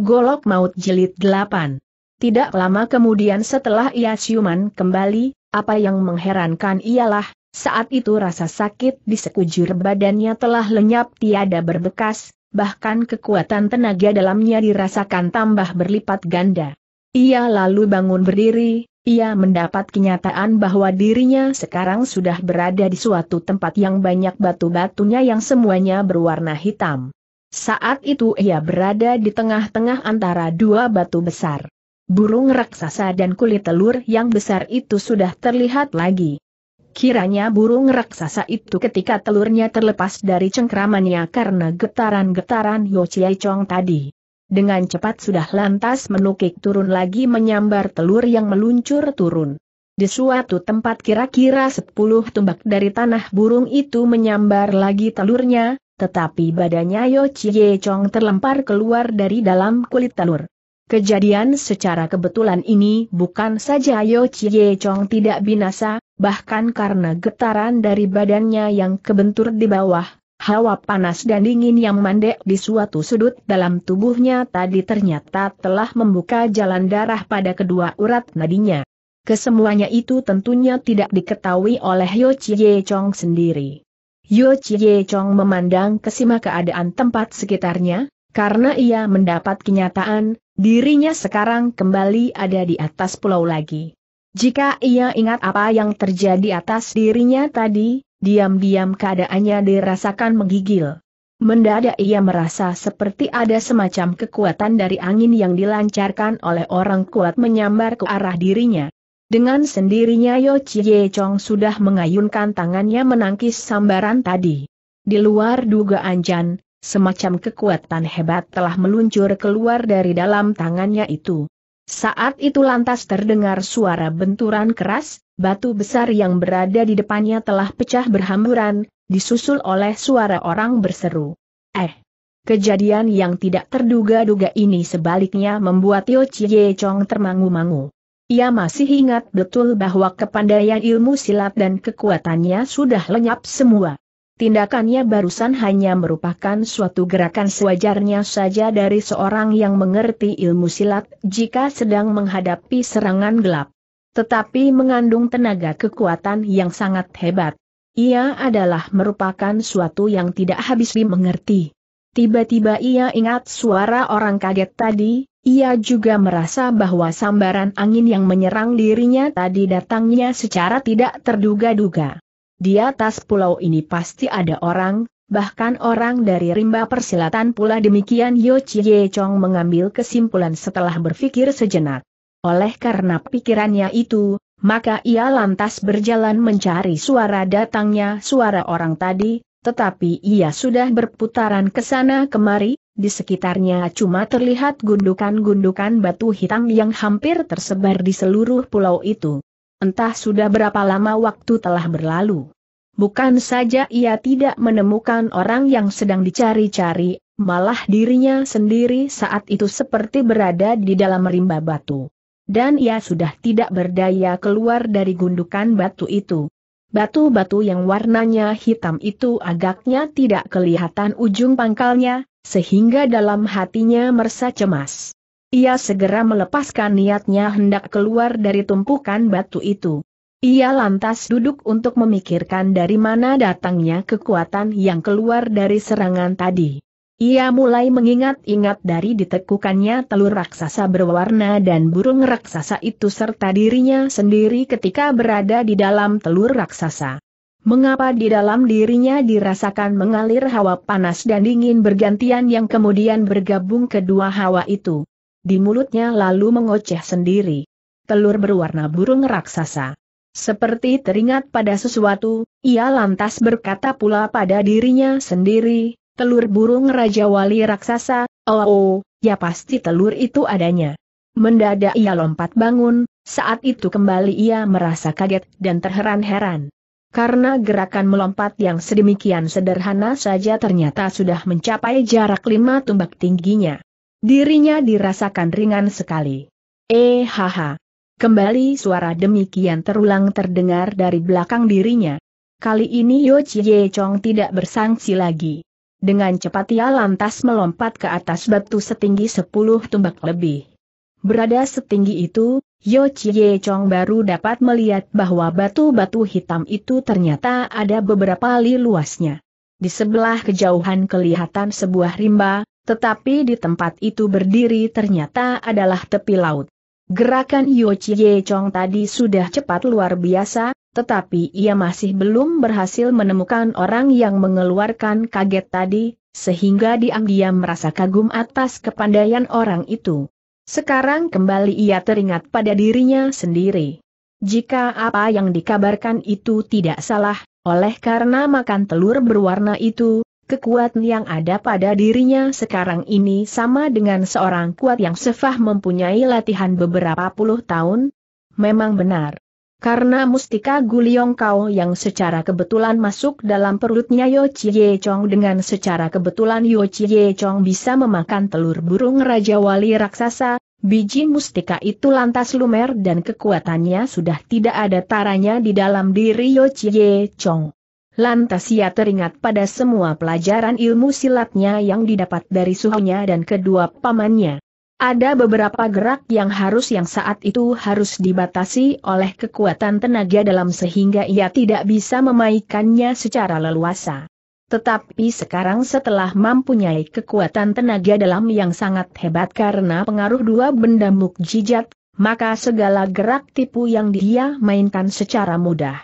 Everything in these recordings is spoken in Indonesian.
Golok Maut Jelit 8 Tidak lama kemudian setelah ia siuman kembali, apa yang mengherankan ialah, saat itu rasa sakit di sekujur badannya telah lenyap tiada berbekas, bahkan kekuatan tenaga dalamnya dirasakan tambah berlipat ganda. Ia lalu bangun berdiri, ia mendapat kenyataan bahwa dirinya sekarang sudah berada di suatu tempat yang banyak batu-batunya yang semuanya berwarna hitam. Saat itu ia berada di tengah-tengah antara dua batu besar. Burung raksasa dan kulit telur yang besar itu sudah terlihat lagi. Kiranya burung raksasa itu ketika telurnya terlepas dari cengkramannya karena getaran-getaran Yo Chiai Chong tadi. Dengan cepat sudah lantas menukik turun lagi menyambar telur yang meluncur turun. Di suatu tempat kira-kira sepuluh tumbak dari tanah burung itu menyambar lagi telurnya, tetapi badannya Yo Chie Chong terlempar keluar dari dalam kulit telur. Kejadian secara kebetulan ini bukan saja Yo Chie Chong tidak binasa, bahkan karena getaran dari badannya yang kebentur di bawah, hawa panas dan dingin yang mandek di suatu sudut dalam tubuhnya tadi ternyata telah membuka jalan darah pada kedua urat nadinya. Kesemuanya itu tentunya tidak diketahui oleh Yo Chie Chong sendiri. Yo Chie Chong memandang kesima keadaan tempat sekitarnya, karena ia mendapat kenyataan, dirinya sekarang kembali ada di atas pulau lagi. Jika ia ingat apa yang terjadi atas dirinya tadi, diam-diam keadaannya dirasakan menggigil. Mendadak ia merasa seperti ada semacam kekuatan dari angin yang dilancarkan oleh orang kuat menyambar ke arah dirinya. Dengan sendirinya Yo Chie Chong sudah mengayunkan tangannya menangkis sambaran tadi. Di luar dugaan Jan, semacam kekuatan hebat telah meluncur keluar dari dalam tangannya itu. Saat itu lantas terdengar suara benturan keras, batu besar yang berada di depannya telah pecah berhamburan, disusul oleh suara orang berseru. Eh! Kejadian yang tidak terduga-duga ini sebaliknya membuat Yo Chie Chong termangu-mangu. Ia masih ingat betul bahwa kepandaian ilmu silat dan kekuatannya sudah lenyap semua. Tindakannya barusan hanya merupakan suatu gerakan sewajarnya saja dari seorang yang mengerti ilmu silat jika sedang menghadapi serangan gelap. Tetapi mengandung tenaga kekuatan yang sangat hebat. Ia adalah merupakan suatu yang tidak habis dimengerti. Tiba-tiba ia ingat suara orang kaget tadi, ia juga merasa bahwa sambaran angin yang menyerang dirinya tadi datangnya secara tidak terduga-duga. Di atas pulau ini pasti ada orang, bahkan orang dari rimba persilatan pula demikian Yo Chie Chong mengambil kesimpulan setelah berpikir sejenak. Oleh karena pikirannya itu, maka ia lantas berjalan mencari suara datangnya suara orang tadi, tetapi ia sudah berputaran ke sana kemari, di sekitarnya cuma terlihat gundukan-gundukan batu hitam yang hampir tersebar di seluruh pulau itu. Entah sudah berapa lama waktu telah berlalu. Bukan saja ia tidak menemukan orang yang sedang dicari-cari, malah dirinya sendiri saat itu seperti berada di dalam rimba batu. Dan ia sudah tidak berdaya keluar dari gundukan batu itu. Batu-batu yang warnanya hitam itu agaknya tidak kelihatan ujung pangkalnya, sehingga dalam hatinya merasa cemas. Ia segera melepaskan niatnya hendak keluar dari tumpukan batu itu. Ia lantas duduk untuk memikirkan dari mana datangnya kekuatan yang keluar dari serangan tadi. Ia mulai mengingat-ingat dari ditekukannya telur raksasa berwarna dan burung raksasa itu serta dirinya sendiri ketika berada di dalam telur raksasa. Mengapa di dalam dirinya dirasakan mengalir hawa panas dan dingin bergantian yang kemudian bergabung kedua hawa itu? Di mulutnya lalu mengoceh sendiri. Telur berwarna burung raksasa. Seperti teringat pada sesuatu, ia lantas berkata pula pada dirinya sendiri, telur burung Raja Wali raksasa, oh, oh ya pasti telur itu adanya. Mendadak ia lompat bangun, saat itu kembali ia merasa kaget dan terheran-heran. Karena gerakan melompat yang sedemikian sederhana saja ternyata sudah mencapai jarak lima tumbak tingginya. Dirinya dirasakan ringan sekali. Eh haha. Kembali suara demikian terulang terdengar dari belakang dirinya. Kali ini Yo Chie Chong tidak bersangsi lagi. Dengan cepat ia lantas melompat ke atas batu setinggi sepuluh tumbak lebih. Berada setinggi itu, Yo Chie Chong baru dapat melihat bahwa batu-batu hitam itu ternyata ada beberapa li luasnya. Di sebelah kejauhan kelihatan sebuah rimba, tetapi di tempat itu berdiri ternyata adalah tepi laut. Gerakan Yo Chie Chong tadi sudah cepat luar biasa, tetapi ia masih belum berhasil menemukan orang yang mengeluarkan kaget tadi, sehingga diam-diam merasa kagum atas kepandaian orang itu. Sekarang kembali ia teringat pada dirinya sendiri. Jika apa yang dikabarkan itu tidak salah, oleh karena makan telur berwarna itu, kekuatan yang ada pada dirinya sekarang ini sama dengan seorang kuat yang sefah mempunyai latihan beberapa puluh tahun? Memang benar. Karena mustika guliong kau yang secara kebetulan masuk dalam perutnya Yo Chie Chong dengan secara kebetulan Yo Chie Chong bisa memakan telur burung Raja Wali Raksasa, biji mustika itu lantas lumer dan kekuatannya sudah tidak ada taranya di dalam diri Yo Chie Chong. Lantas ia teringat pada semua pelajaran ilmu silatnya yang didapat dari suhunya dan kedua pamannya. Ada beberapa gerak yang harus yang saat itu harus dibatasi oleh kekuatan tenaga dalam sehingga ia tidak bisa memainkannya secara leluasa. Tetapi sekarang setelah mempunyai kekuatan tenaga dalam yang sangat hebat karena pengaruh dua benda mukjizat, maka segala gerak tipu yang dia mainkan secara mudah.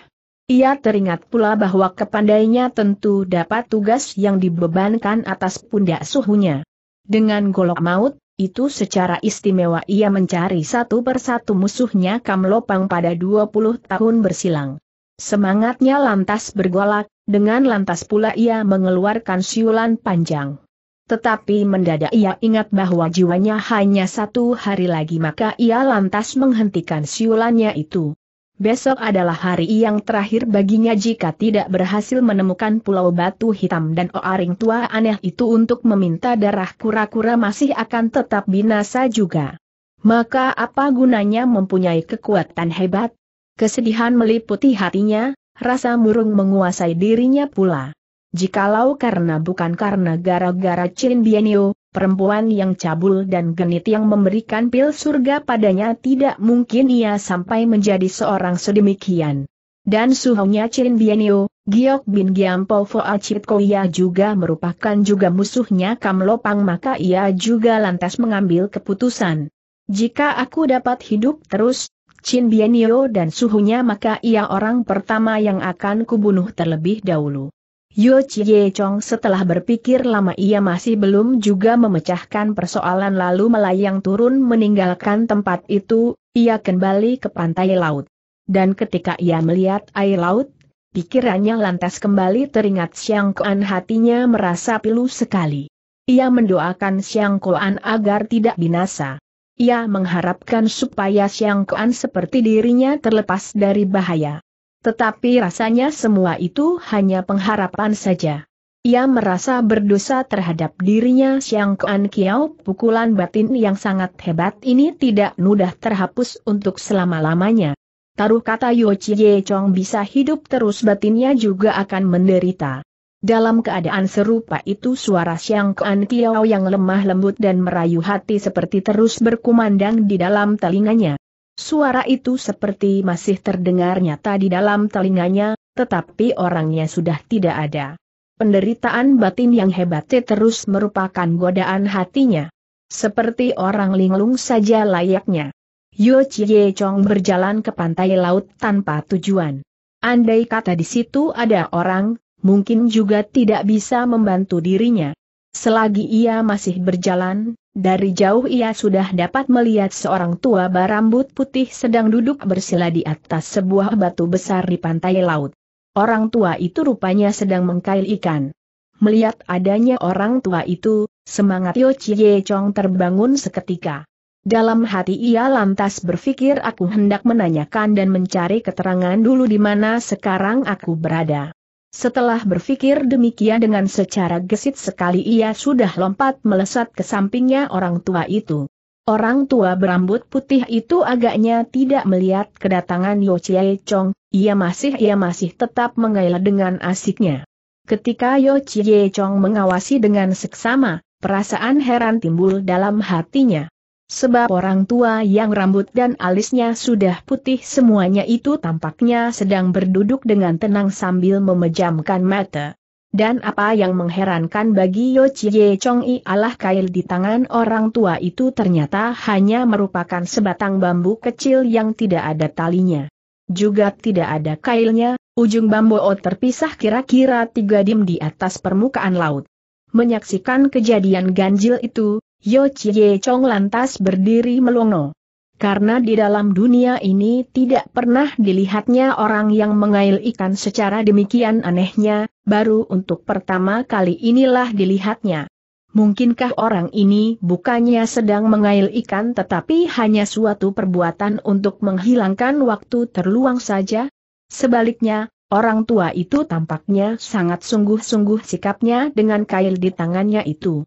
Ia teringat pula bahwa kepandainya tentu dapat tugas yang dibebankan atas pundak suhunya. Dengan golok maut, itu secara istimewa ia mencari satu persatu musuhnya Kamlopang pada 20 tahun bersilang. Semangatnya lantas bergolak, dengan lantas pula ia mengeluarkan siulan panjang. Tetapi mendadak ia ingat bahwa jiwanya hanya satu hari lagi maka ia lantas menghentikan siulannya itu. Besok adalah hari yang terakhir baginya jika tidak berhasil menemukan Pulau Batu Hitam dan Oaring Tua aneh itu untuk meminta darah kura-kura masih akan tetap binasa juga. Maka apa gunanya mempunyai kekuatan hebat? Kesedihan meliputi hatinya, rasa murung menguasai dirinya pula. Jikalau karena bukan karena gara-gara Chin Bienio, perempuan yang cabul dan genit yang memberikan pil surga padanya tidak mungkin ia sampai menjadi seorang sedemikian. Dan suhunya Chin Bienio, Giok Bin Giampo Foa Koya juga merupakan juga musuhnya Kam Lopang maka ia juga lantas mengambil keputusan. Jika aku dapat hidup terus, Chin Bienio dan suhunya maka ia orang pertama yang akan kubunuh terlebih dahulu. Yo Chie Chong setelah berpikir lama ia masih belum juga memecahkan persoalan lalu melayang turun meninggalkan tempat itu, ia kembali ke pantai laut. Dan ketika ia melihat air laut, pikirannya lantas kembali teringat Siang Kuan hatinya merasa pilu sekali. Ia mendoakan Siang Kuan agar tidak binasa. Ia mengharapkan supaya Siang Kuan seperti dirinya terlepas dari bahaya. Tetapi rasanya semua itu hanya pengharapan saja. Ia merasa berdosa terhadap dirinya Siang Kuan Kiao, pukulan batin yang sangat hebat ini tidak mudah terhapus untuk selama-lamanya. Taruh kata Yo Chie Chong bisa hidup terus batinnya juga akan menderita. Dalam keadaan serupa itu suara Siang Kuan Kiao yang lemah lembut dan merayu hati seperti terus berkumandang di dalam telinganya. Suara itu seperti masih terdengar nyata di dalam telinganya, tetapi orangnya sudah tidak ada. Penderitaan batin yang hebat terus merupakan godaan hatinya. Seperti orang linglung saja layaknya. Yo Chie Chong berjalan ke pantai laut tanpa tujuan. Andai kata di situ ada orang, mungkin juga tidak bisa membantu dirinya. Selagi ia masih berjalan, dari jauh ia sudah dapat melihat seorang tua berambut putih sedang duduk bersila di atas sebuah batu besar di pantai laut. Orang tua itu rupanya sedang mengkail ikan. Melihat adanya orang tua itu, semangat Yo Chie Chong terbangun seketika. Dalam hati ia lantas berpikir aku hendak menanyakan dan mencari keterangan dulu di mana sekarang aku berada. Setelah berpikir demikian dengan secara gesit sekali ia sudah lompat melesat ke sampingnya orang tua itu. Orang tua berambut putih itu agaknya tidak melihat kedatangan Yo Chie Chong, ia masih ia masih tetap mengaila dengan asiknya. Ketika Yo Chie Chong mengawasi dengan seksama, perasaan heran timbul dalam hatinya. Sebab orang tua yang rambut dan alisnya sudah putih semuanya itu tampaknya sedang berduduk dengan tenang sambil memejamkan mata. Dan apa yang mengherankan bagi Yo Chie Chong I alah kail di tangan orang tua itu ternyata hanya merupakan sebatang bambu kecil yang tidak ada talinya. Juga tidak ada kailnya, ujung bambu terpisah kira-kira tiga dim di atas permukaan laut. Menyaksikan kejadian ganjil itu, Yo Chie Chong lantas berdiri melongo. Karena di dalam dunia ini tidak pernah dilihatnya orang yang mengail ikan secara demikian anehnya, baru untuk pertama kali inilah dilihatnya. Mungkinkah orang ini bukannya sedang mengail ikan tetapi hanya suatu perbuatan untuk menghilangkan waktu terluang saja? Sebaliknya, orang tua itu tampaknya sangat sungguh-sungguh sikapnya dengan kail di tangannya itu.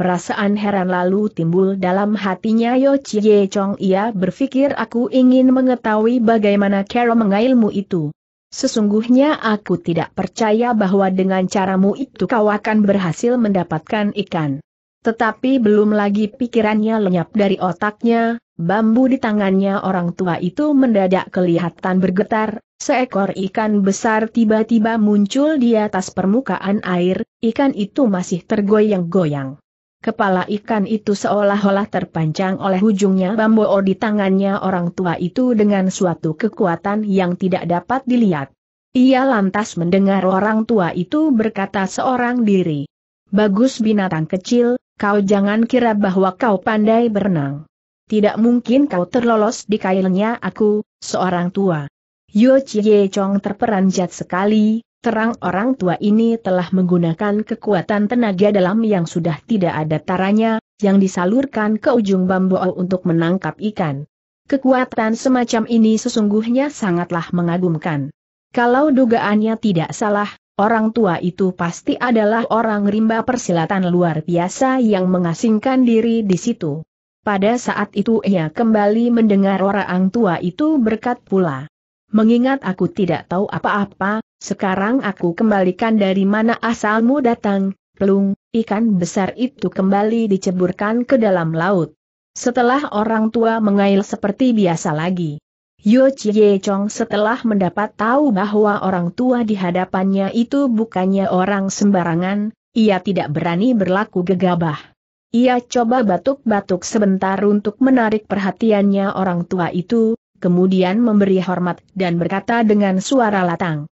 Perasaan heran lalu timbul dalam hatinya Yo Chie Chong ia berpikir aku ingin mengetahui bagaimana cara mengailmu itu. Sesungguhnya aku tidak percaya bahwa dengan caramu itu kau akan berhasil mendapatkan ikan. Tetapi belum lagi pikirannya lenyap dari otaknya, bambu di tangannya orang tua itu mendadak kelihatan bergetar, Seekor ikan besar tiba-tiba muncul di atas permukaan air, ikan itu masih tergoyang-goyang. Kepala ikan itu seolah-olah terpanjang oleh ujungnya bambu di tangannya orang tua itu dengan suatu kekuatan yang tidak dapat dilihat. Ia lantas mendengar orang tua itu berkata seorang diri. Bagus binatang kecil, kau jangan kira bahwa kau pandai berenang. Tidak mungkin kau terlolos di kailnya aku, seorang tua. Yo Chie Chong terperanjat sekali, terang orang tua ini telah menggunakan kekuatan tenaga dalam yang sudah tidak ada taranya, yang disalurkan ke ujung bambu untuk menangkap ikan. Kekuatan semacam ini sesungguhnya sangatlah mengagumkan. Kalau dugaannya tidak salah, orang tua itu pasti adalah orang rimba persilatan luar biasa yang mengasingkan diri di situ. Pada saat itu ia kembali mendengar orang tua itu berkat pula. Mengingat aku tidak tahu apa-apa, sekarang aku kembalikan dari mana asalmu datang, pelung, ikan besar itu kembali diceburkan ke dalam laut. Setelah orang tua mengail seperti biasa lagi. Yo Chie Chong setelah mendapat tahu bahwa orang tua di hadapannya itu bukannya orang sembarangan, ia tidak berani berlaku gegabah. Ia coba batuk-batuk sebentar untuk menarik perhatiannya orang tua itu, kemudian memberi hormat dan berkata dengan suara latang,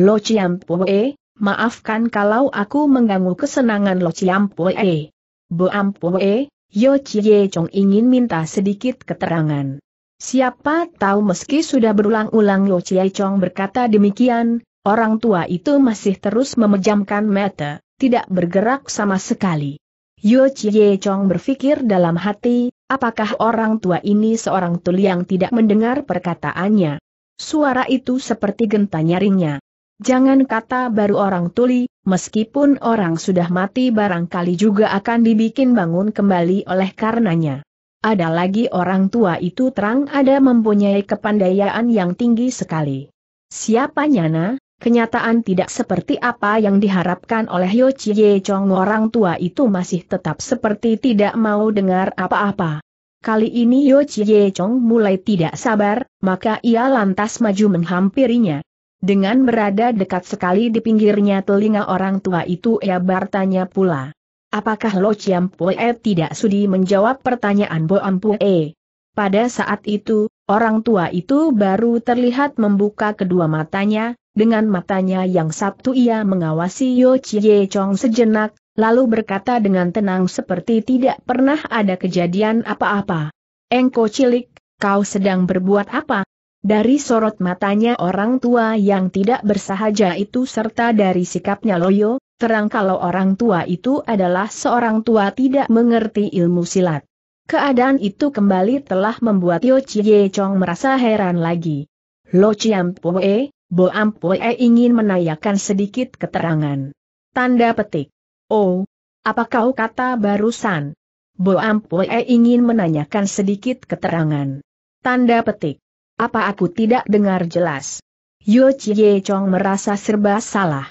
Lo Ciampoe, maafkan kalau aku mengganggu kesenangan Lo Ciampoe. Bo Ampoe, Yo Chie Chong ingin minta sedikit keterangan. Siapa tahu meski sudah berulang-ulang Lo Chie Chong berkata demikian, orang tua itu masih terus memejamkan mata, tidak bergerak sama sekali. Yo Chie Chong berpikir dalam hati, apakah orang tua ini seorang tuli yang tidak mendengar perkataannya. Suara itu seperti genta nyaringnya. Jangan kata baru orang tuli, meskipun orang sudah mati barangkali juga akan dibikin bangun kembali oleh karenanya. Ada lagi orang tua itu terang ada mempunyai kepandaian yang tinggi sekali. Siapa nyana, kenyataan tidak seperti apa yang diharapkan oleh Yo Chie Chong orang tua itu masih tetap seperti tidak mau dengar apa-apa. Kali ini Yo Chie Chong mulai tidak sabar, maka ia lantas maju menghampirinya. Dengan berada dekat sekali di pinggirnya telinga orang tua itu ia bertanya pula. Apakah Lo Chiam Pue tidak sudi menjawab pertanyaan Bo Pue? Pada saat itu, orang tua itu baru terlihat membuka kedua matanya, dengan matanya yang sabtu ia mengawasi Yo Chie Chong sejenak, lalu berkata dengan tenang seperti tidak pernah ada kejadian apa-apa. Engko cilik, kau sedang berbuat apa? Dari sorot matanya orang tua yang tidak bersahaja itu serta dari sikapnya loyo, terang kalau orang tua itu adalah seorang tua tidak mengerti ilmu silat. Keadaan itu kembali telah membuat Yo Chie Chong merasa heran lagi. Lo Chiam Poe, Bo Poe ingin menanyakan sedikit keterangan. Tanda petik. Oh, apa kau kata barusan? Bo Poe ingin menanyakan sedikit keterangan. Tanda petik. Apa aku tidak dengar jelas? Yo Chie Chong merasa serba salah.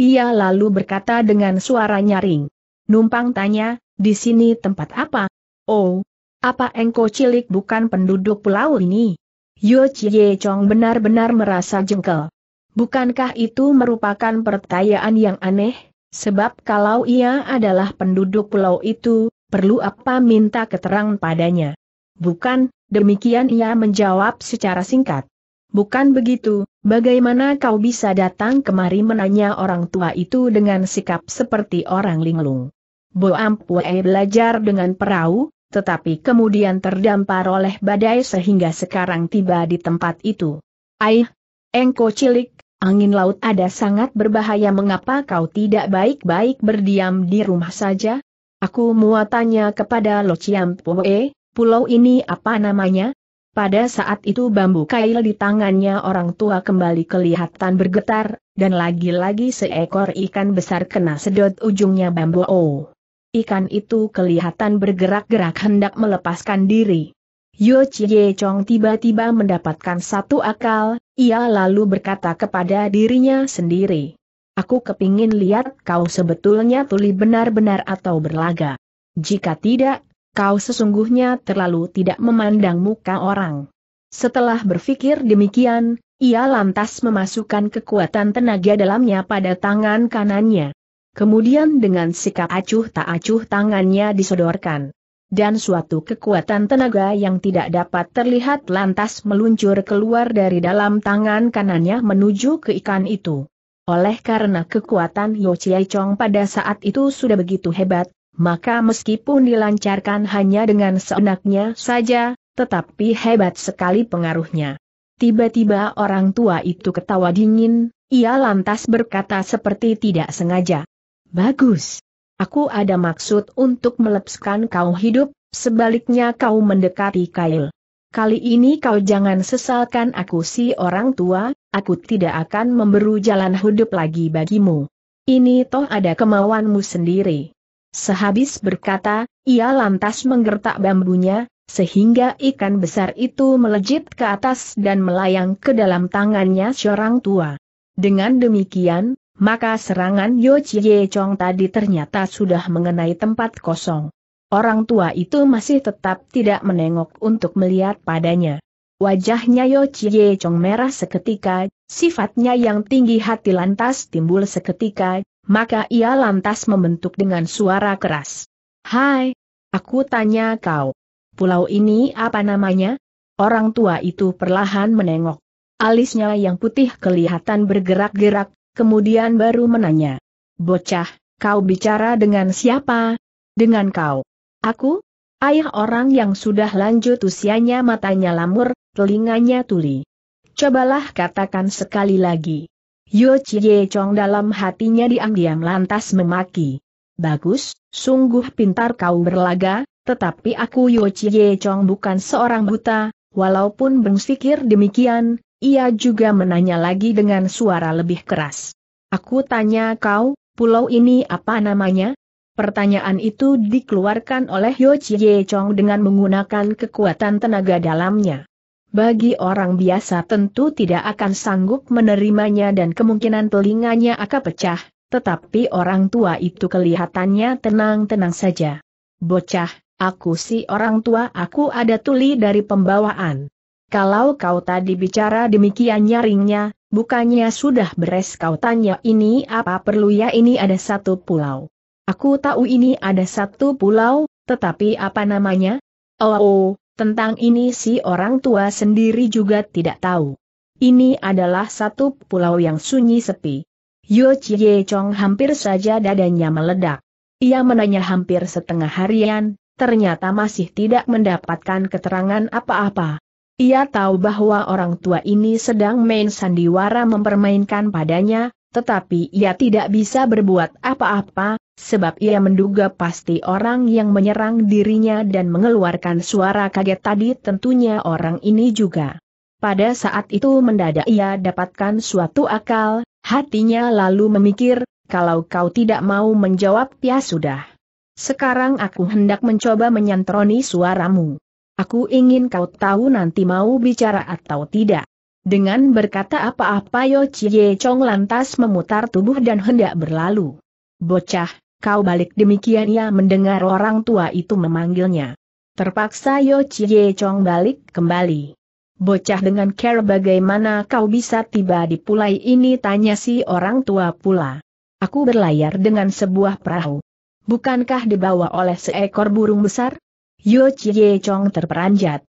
Ia lalu berkata dengan suara nyaring. Numpang tanya, di sini tempat apa? Oh, apa engkau cilik bukan penduduk pulau ini? Yo Chie Chong benar-benar merasa jengkel. Bukankah itu merupakan pertanyaan yang aneh? Sebab kalau ia adalah penduduk pulau itu, perlu apa minta keterangan padanya? Bukan, Demikian ia menjawab secara singkat. Bukan begitu, bagaimana kau bisa datang kemari menanya orang tua itu dengan sikap seperti orang linglung? Boam Ampue belajar dengan perahu, tetapi kemudian terdampar oleh badai sehingga sekarang tiba di tempat itu. Aih, engko cilik, angin laut ada sangat berbahaya mengapa kau tidak baik-baik berdiam di rumah saja? Aku muatannya kepada Lo Chiam Pulau ini apa namanya? Pada saat itu bambu kail di tangannya orang tua kembali kelihatan bergetar, dan lagi-lagi seekor ikan besar kena sedot ujungnya bambu. Oh. Ikan itu kelihatan bergerak-gerak hendak melepaskan diri. Yo Chie Chong tiba-tiba mendapatkan satu akal, ia lalu berkata kepada dirinya sendiri. Aku kepingin lihat kau sebetulnya tuli benar-benar atau berlaga. Jika tidak, kau sesungguhnya terlalu tidak memandang muka orang. Setelah berpikir demikian, ia lantas memasukkan kekuatan tenaga dalamnya pada tangan kanannya. Kemudian dengan sikap acuh tak acuh tangannya disodorkan. Dan suatu kekuatan tenaga yang tidak dapat terlihat lantas meluncur keluar dari dalam tangan kanannya menuju ke ikan itu. Oleh karena kekuatan Yo Chong pada saat itu sudah begitu hebat, maka meskipun dilancarkan hanya dengan seenaknya saja, tetapi hebat sekali pengaruhnya. Tiba-tiba orang tua itu ketawa dingin, ia lantas berkata seperti tidak sengaja. Bagus. Aku ada maksud untuk melepaskan kau hidup, sebaliknya kau mendekati Kail. Kali ini kau jangan sesalkan aku si orang tua, aku tidak akan memberu jalan hidup lagi bagimu. Ini toh ada kemauanmu sendiri. Sehabis berkata, ia lantas menggertak bambunya, sehingga ikan besar itu melejit ke atas dan melayang ke dalam tangannya seorang tua. Dengan demikian, maka serangan Yo Chie Chong tadi ternyata sudah mengenai tempat kosong. Orang tua itu masih tetap tidak menengok untuk melihat padanya. Wajahnya Yo Chie Chong merah seketika, sifatnya yang tinggi hati lantas timbul seketika, maka ia lantas membentuk dengan suara keras. Hai, aku tanya kau, pulau ini apa namanya? Orang tua itu perlahan menengok. Alisnya yang putih kelihatan bergerak-gerak, kemudian baru menanya. Bocah, kau bicara dengan siapa? Dengan kau. Aku? Ayah orang yang sudah lanjut usianya matanya lamur, telinganya tuli. Cobalah katakan sekali lagi. Yo Chie Chong dalam hatinya diam-diam lantas memaki. Bagus, sungguh pintar kau berlaga, tetapi aku Yo Chie Chong bukan seorang buta, walaupun bersikir demikian, ia juga menanya lagi dengan suara lebih keras. Aku tanya kau, pulau ini apa namanya? Pertanyaan itu dikeluarkan oleh Yo Chie Chong dengan menggunakan kekuatan tenaga dalamnya. Bagi orang biasa tentu tidak akan sanggup menerimanya dan kemungkinan telinganya akan pecah, tetapi orang tua itu kelihatannya tenang-tenang saja. Bocah, aku si orang tua aku ada tuli dari pembawaan. Kalau kau tadi bicara demikian nyaringnya, bukannya sudah beres kau tanya ini apa perlu ya ini ada satu pulau. Aku tahu ini ada satu pulau, tetapi apa namanya? Oh, oh tentang ini si orang tua sendiri juga tidak tahu. Ini adalah satu pulau yang sunyi sepi. Yo Chie Chong hampir saja dadanya meledak. Ia menanya hampir setengah harian, ternyata masih tidak mendapatkan keterangan apa-apa. Ia tahu bahwa orang tua ini sedang main sandiwara mempermainkan padanya, tetapi ia tidak bisa berbuat apa-apa, sebab ia menduga pasti orang yang menyerang dirinya dan mengeluarkan suara kaget tadi tentunya orang ini juga. Pada saat itu mendadak ia dapatkan suatu akal, hatinya lalu memikir, kalau kau tidak mau menjawab ya sudah. Sekarang aku hendak mencoba menyantroni suaramu. Aku ingin kau tahu nanti mau bicara atau tidak. Dengan berkata apa-apa Yo Chie Chong lantas memutar tubuh dan hendak berlalu. Bocah, kau balik demikian ia ya, mendengar orang tua itu memanggilnya. Terpaksa Yo Chie Chong balik kembali. Bocah dengan care bagaimana kau bisa tiba di pulai ini tanya si orang tua pula. Aku berlayar dengan sebuah perahu. Bukankah dibawa oleh seekor burung besar? Yo Chie Chong terperanjat.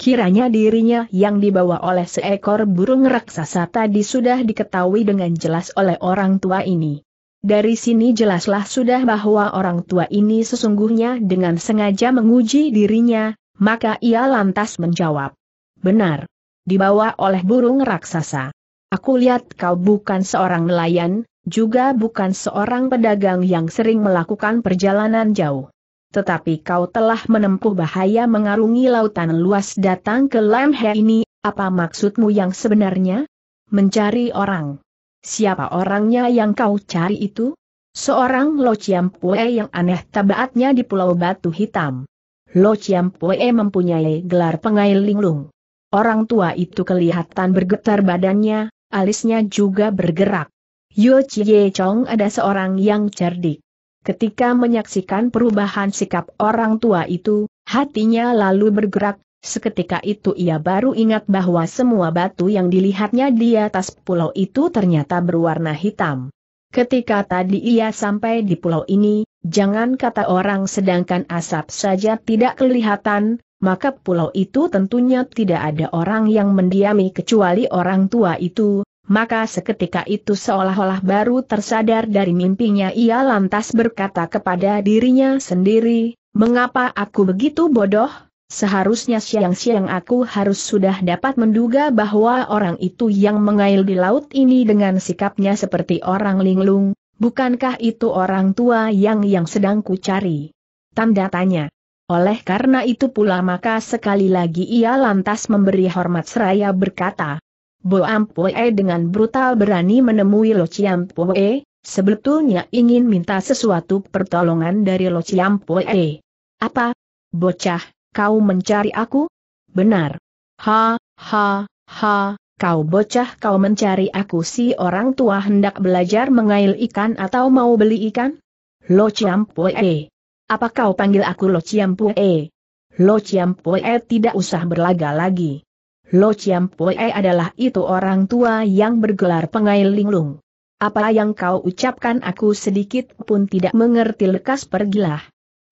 Kiranya dirinya yang dibawa oleh seekor burung raksasa tadi sudah diketahui dengan jelas oleh orang tua ini. Dari sini jelaslah sudah bahwa orang tua ini sesungguhnya dengan sengaja menguji dirinya, maka ia lantas menjawab. Benar. Dibawa oleh burung raksasa. Aku lihat kau bukan seorang nelayan, juga bukan seorang pedagang yang sering melakukan perjalanan jauh. Tetapi kau telah menempuh bahaya mengarungi lautan luas datang ke Lemhe ini, apa maksudmu yang sebenarnya? Mencari orang. Siapa orangnya yang kau cari itu? Seorang Lo Pue yang aneh tabaatnya di Pulau Batu Hitam. Lo Pue mempunyai gelar pengail linglung. Orang tua itu kelihatan bergetar badannya, alisnya juga bergerak. Yo Chie Chong ada seorang yang cerdik. Ketika menyaksikan perubahan sikap orang tua itu, hatinya lalu bergerak, Seketika itu ia baru ingat bahwa semua batu yang dilihatnya di atas pulau itu ternyata berwarna hitam. Ketika tadi ia sampai di pulau ini, jangan kata orang sedangkan asap saja tidak kelihatan, maka pulau itu tentunya tidak ada orang yang mendiami kecuali orang tua itu, maka seketika itu seolah-olah baru tersadar dari mimpinya ia lantas berkata kepada dirinya sendiri, mengapa aku begitu bodoh? Seharusnya siang-siang aku harus sudah dapat menduga bahwa orang itu yang mengail di laut ini dengan sikapnya seperti orang linglung, bukankah itu orang tua yang yang sedang kucari? Tanda tanya. Oleh karena itu pula maka sekali lagi ia lantas memberi hormat seraya berkata, Bo Ampue dengan brutal berani menemui Lo Ciampoe, sebetulnya ingin minta sesuatu pertolongan dari Lo Ciampoe. Apa? Bocah, Kau mencari aku? Benar. Ha, ha, ha, kau bocah kau mencari aku si orang tua hendak belajar mengail ikan atau mau beli ikan? Lo ciampue. Apa kau panggil aku lo ciampue? Lo ciampue tidak usah berlaga lagi. Lo ciampue adalah itu orang tua yang bergelar pengail linglung. Apa yang kau ucapkan aku sedikit pun tidak mengerti lekas pergilah.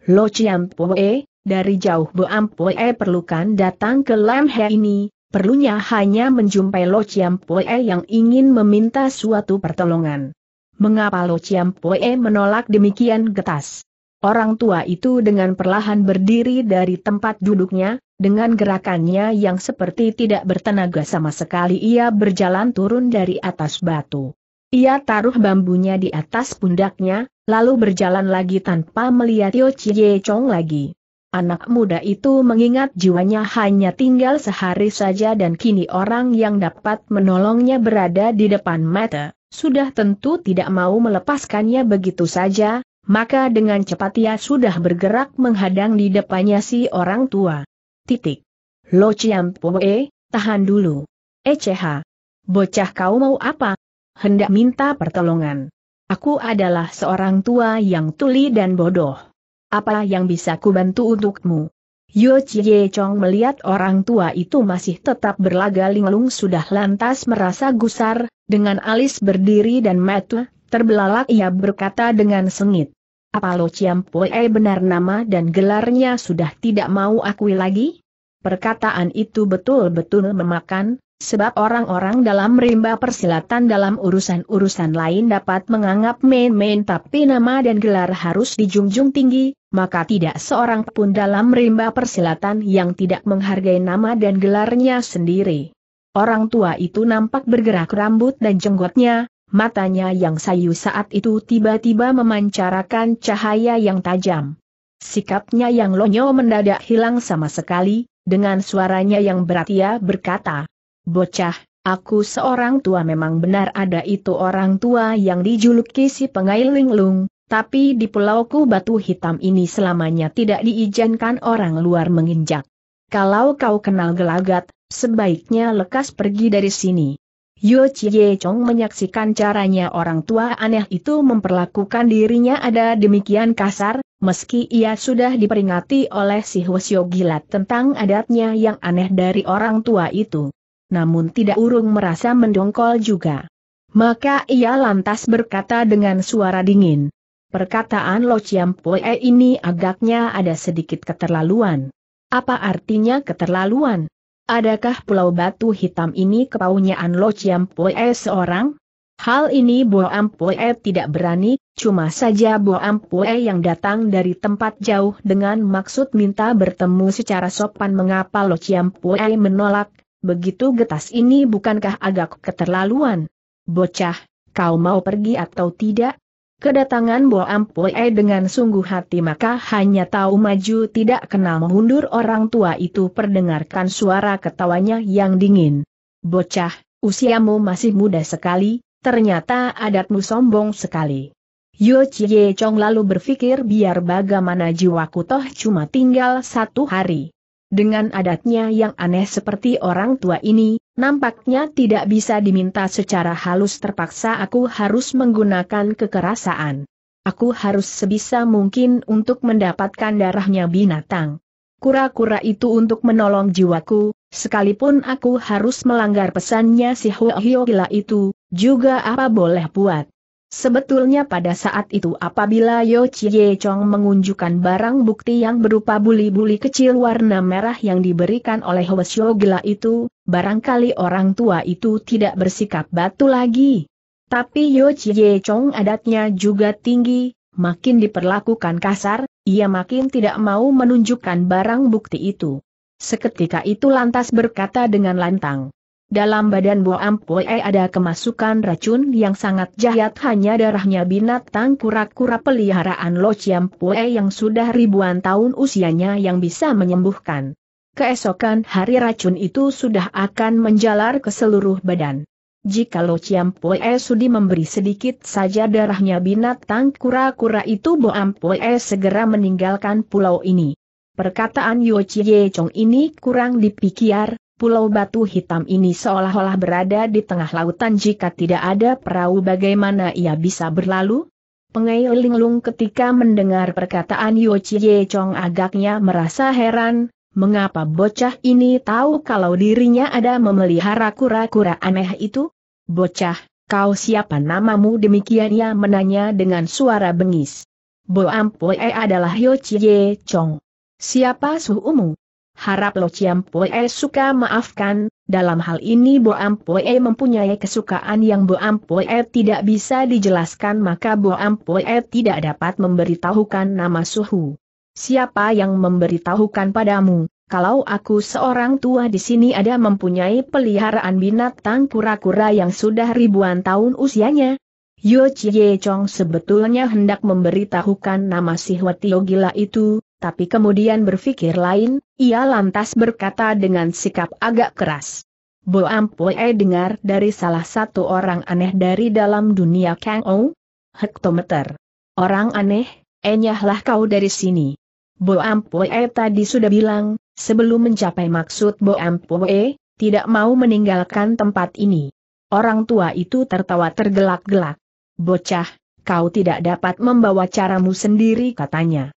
Lo Ciampoe, dari jauh Bu Poe perlukan datang ke Lemhe ini, perlunya hanya menjumpai Lo Chiam yang ingin meminta suatu pertolongan. Mengapa Lo Chiam menolak demikian getas? Orang tua itu dengan perlahan berdiri dari tempat duduknya, dengan gerakannya yang seperti tidak bertenaga sama sekali ia berjalan turun dari atas batu. Ia taruh bambunya di atas pundaknya, lalu berjalan lagi tanpa melihat Yo Chie Chong lagi. Anak muda itu mengingat jiwanya hanya tinggal sehari saja dan kini orang yang dapat menolongnya berada di depan mata, sudah tentu tidak mau melepaskannya begitu saja, maka dengan cepat ia sudah bergerak menghadang di depannya si orang tua. Titik. Lo Chiampoe, tahan dulu. Eceh, Bocah kau mau apa? Hendak minta pertolongan. Aku adalah seorang tua yang tuli dan bodoh. Apa yang bisa kubantu untukmu? Yo Chie Chong melihat orang tua itu masih tetap berlaga linglung sudah lantas merasa gusar, dengan alis berdiri dan mata, terbelalak ia berkata dengan sengit. Apa lo Poe benar nama dan gelarnya sudah tidak mau akui lagi? Perkataan itu betul-betul memakan, sebab orang-orang dalam rimba persilatan dalam urusan-urusan lain dapat menganggap main-main tapi nama dan gelar harus dijunjung tinggi, maka tidak seorang pun dalam rimba persilatan yang tidak menghargai nama dan gelarnya sendiri. Orang tua itu nampak bergerak rambut dan jenggotnya, matanya yang sayu saat itu tiba-tiba memancarkan cahaya yang tajam. Sikapnya yang lonyo mendadak hilang sama sekali, dengan suaranya yang beratia berkata, Bocah, aku seorang tua memang benar ada itu orang tua yang dijuluki si pengail linglung. tapi di pulauku batu hitam ini selamanya tidak diizinkan orang luar menginjak. Kalau kau kenal gelagat, sebaiknya lekas pergi dari sini. Yo Chie Chong menyaksikan caranya orang tua aneh itu memperlakukan dirinya ada demikian kasar, meski ia sudah diperingati oleh si Hwasyo Gilat tentang adatnya yang aneh dari orang tua itu namun tidak urung merasa mendongkol juga. Maka ia lantas berkata dengan suara dingin. Perkataan Lo Chiam Poe ini agaknya ada sedikit keterlaluan. Apa artinya keterlaluan? Adakah pulau batu hitam ini kepunyaan Lo Chiam Poe seorang? Hal ini Bo Poe tidak berani, cuma saja Bo Poe yang datang dari tempat jauh dengan maksud minta bertemu secara sopan mengapa Lo Chiam Poe menolak, begitu getas ini bukankah agak keterlaluan? Bocah, kau mau pergi atau tidak? Kedatangan Bo Ampue dengan sungguh hati maka hanya tahu maju tidak kenal mundur orang tua itu perdengarkan suara ketawanya yang dingin. Bocah, usiamu masih muda sekali, ternyata adatmu sombong sekali. Yo Chie Chong lalu berpikir biar bagaimana jiwaku toh cuma tinggal satu hari. Dengan adatnya yang aneh seperti orang tua ini, nampaknya tidak bisa diminta secara halus terpaksa aku harus menggunakan kekerasan. Aku harus sebisa mungkin untuk mendapatkan darahnya binatang. Kura-kura itu untuk menolong jiwaku, sekalipun aku harus melanggar pesannya si Huo Gila itu, juga apa boleh buat. Sebetulnya pada saat itu apabila Yo Chie Chong mengunjukkan barang bukti yang berupa buli-buli kecil warna merah yang diberikan oleh Hwasyo Gila itu, barangkali orang tua itu tidak bersikap batu lagi. Tapi Yo Chie Chong adatnya juga tinggi, makin diperlakukan kasar, ia makin tidak mau menunjukkan barang bukti itu. Seketika itu lantas berkata dengan lantang, dalam badan Bo Ampue ada kemasukan racun yang sangat jahat hanya darahnya binatang kura-kura peliharaan Lo Chiampue yang sudah ribuan tahun usianya yang bisa menyembuhkan. Keesokan hari racun itu sudah akan menjalar ke seluruh badan. Jika Lo Chiampue sudi memberi sedikit saja darahnya binatang kura-kura itu Bo Ampue segera meninggalkan pulau ini. Perkataan Yo Chie Chong ini kurang dipikir, pulau batu hitam ini seolah-olah berada di tengah lautan jika tidak ada perahu bagaimana ia bisa berlalu? Pengail Linglung ketika mendengar perkataan Yo Chie Chong agaknya merasa heran, mengapa bocah ini tahu kalau dirinya ada memelihara kura-kura aneh itu? Bocah, kau siapa namamu demikian ia menanya dengan suara bengis. Boampoe adalah Yo Chie Chong. Siapa suhumu? Harap Lo Chiam Pue e suka maafkan, dalam hal ini Am Pue e mempunyai kesukaan yang Am Pue e tidak bisa dijelaskan maka Am Pue tidak dapat memberitahukan nama Suhu. Siapa yang memberitahukan padamu, kalau aku seorang tua di sini ada mempunyai peliharaan binatang kura-kura yang sudah ribuan tahun usianya? Yo Chie Chong sebetulnya hendak memberitahukan nama si Hwati Gila itu, tapi kemudian berpikir lain, ia lantas berkata dengan sikap agak keras. Bo Ampue eh, dengar dari salah satu orang aneh dari dalam dunia Kang Ou? Hektometer. Orang aneh, enyahlah eh, kau dari sini. Bo Ampue eh, tadi sudah bilang, sebelum mencapai maksud Bo Ampue, tidak mau meninggalkan tempat ini. Orang tua itu tertawa tergelak-gelak. Bocah, kau tidak dapat membawa caramu sendiri katanya.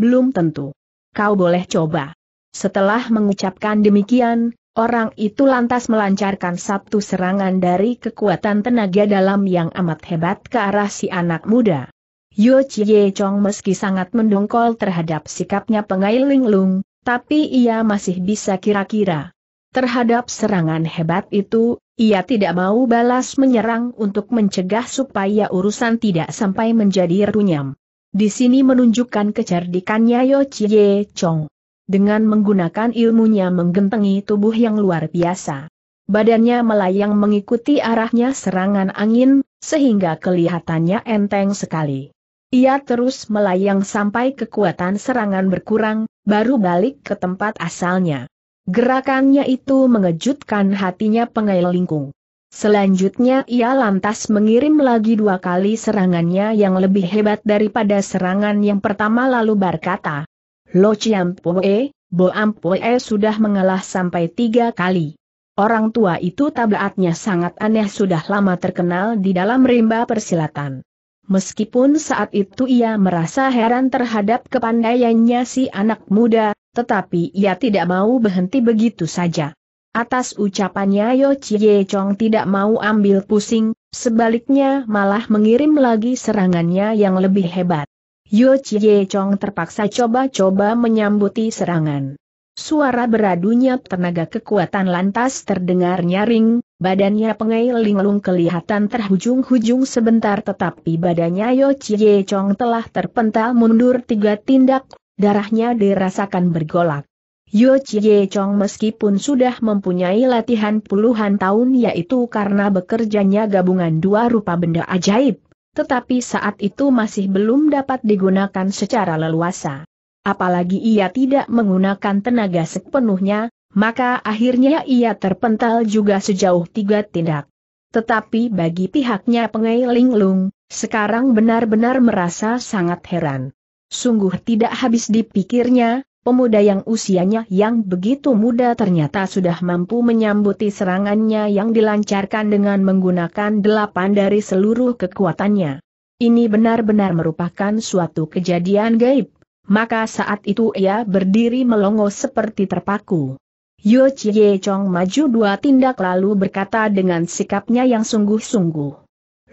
Belum tentu. Kau boleh coba. Setelah mengucapkan demikian, orang itu lantas melancarkan satu serangan dari kekuatan tenaga dalam yang amat hebat ke arah si anak muda. Yo Chie Chong meski sangat mendongkol terhadap sikapnya pengailing lung, tapi ia masih bisa kira-kira. Terhadap serangan hebat itu, ia tidak mau balas menyerang untuk mencegah supaya urusan tidak sampai menjadi runyam. Di sini menunjukkan kecerdikannya Yo Chie Chong. Dengan menggunakan ilmunya menggentengi tubuh yang luar biasa. Badannya melayang mengikuti arahnya serangan angin, sehingga kelihatannya enteng sekali. Ia terus melayang sampai kekuatan serangan berkurang, baru balik ke tempat asalnya. Gerakannya itu mengejutkan hatinya pengail lingkung. Selanjutnya ia lantas mengirim lagi dua kali serangannya yang lebih hebat daripada serangan yang pertama lalu berkata, Lo Chiampoe, Bo Ampoe sudah mengalah sampai tiga kali. Orang tua itu tabiatnya sangat aneh sudah lama terkenal di dalam rimba persilatan. Meskipun saat itu ia merasa heran terhadap kepandaiannya si anak muda, tetapi ia tidak mau berhenti begitu saja. Atas ucapannya Yo Chie Chong tidak mau ambil pusing, sebaliknya malah mengirim lagi serangannya yang lebih hebat. Yo Chie Chong terpaksa coba-coba menyambuti serangan. Suara beradunya tenaga kekuatan lantas terdengar nyaring, badannya linglung kelihatan terhujung-hujung sebentar tetapi badannya Yo Chie Chong telah terpental mundur tiga tindak, darahnya dirasakan bergolak. Yo Chie Chong meskipun sudah mempunyai latihan puluhan tahun yaitu karena bekerjanya gabungan dua rupa benda ajaib, tetapi saat itu masih belum dapat digunakan secara leluasa. Apalagi ia tidak menggunakan tenaga sepenuhnya, maka akhirnya ia terpental juga sejauh tiga tindak. Tetapi bagi pihaknya Pengai Ling sekarang benar-benar merasa sangat heran. Sungguh tidak habis dipikirnya, pemuda yang usianya yang begitu muda ternyata sudah mampu menyambuti serangannya yang dilancarkan dengan menggunakan delapan dari seluruh kekuatannya. Ini benar-benar merupakan suatu kejadian gaib, maka saat itu ia berdiri melongo seperti terpaku. Yo Chie Chong maju dua tindak lalu berkata dengan sikapnya yang sungguh-sungguh.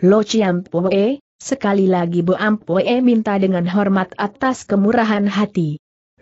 Lo Chiam Poe, Sekali lagi Bu Ampoe minta dengan hormat atas kemurahan hati.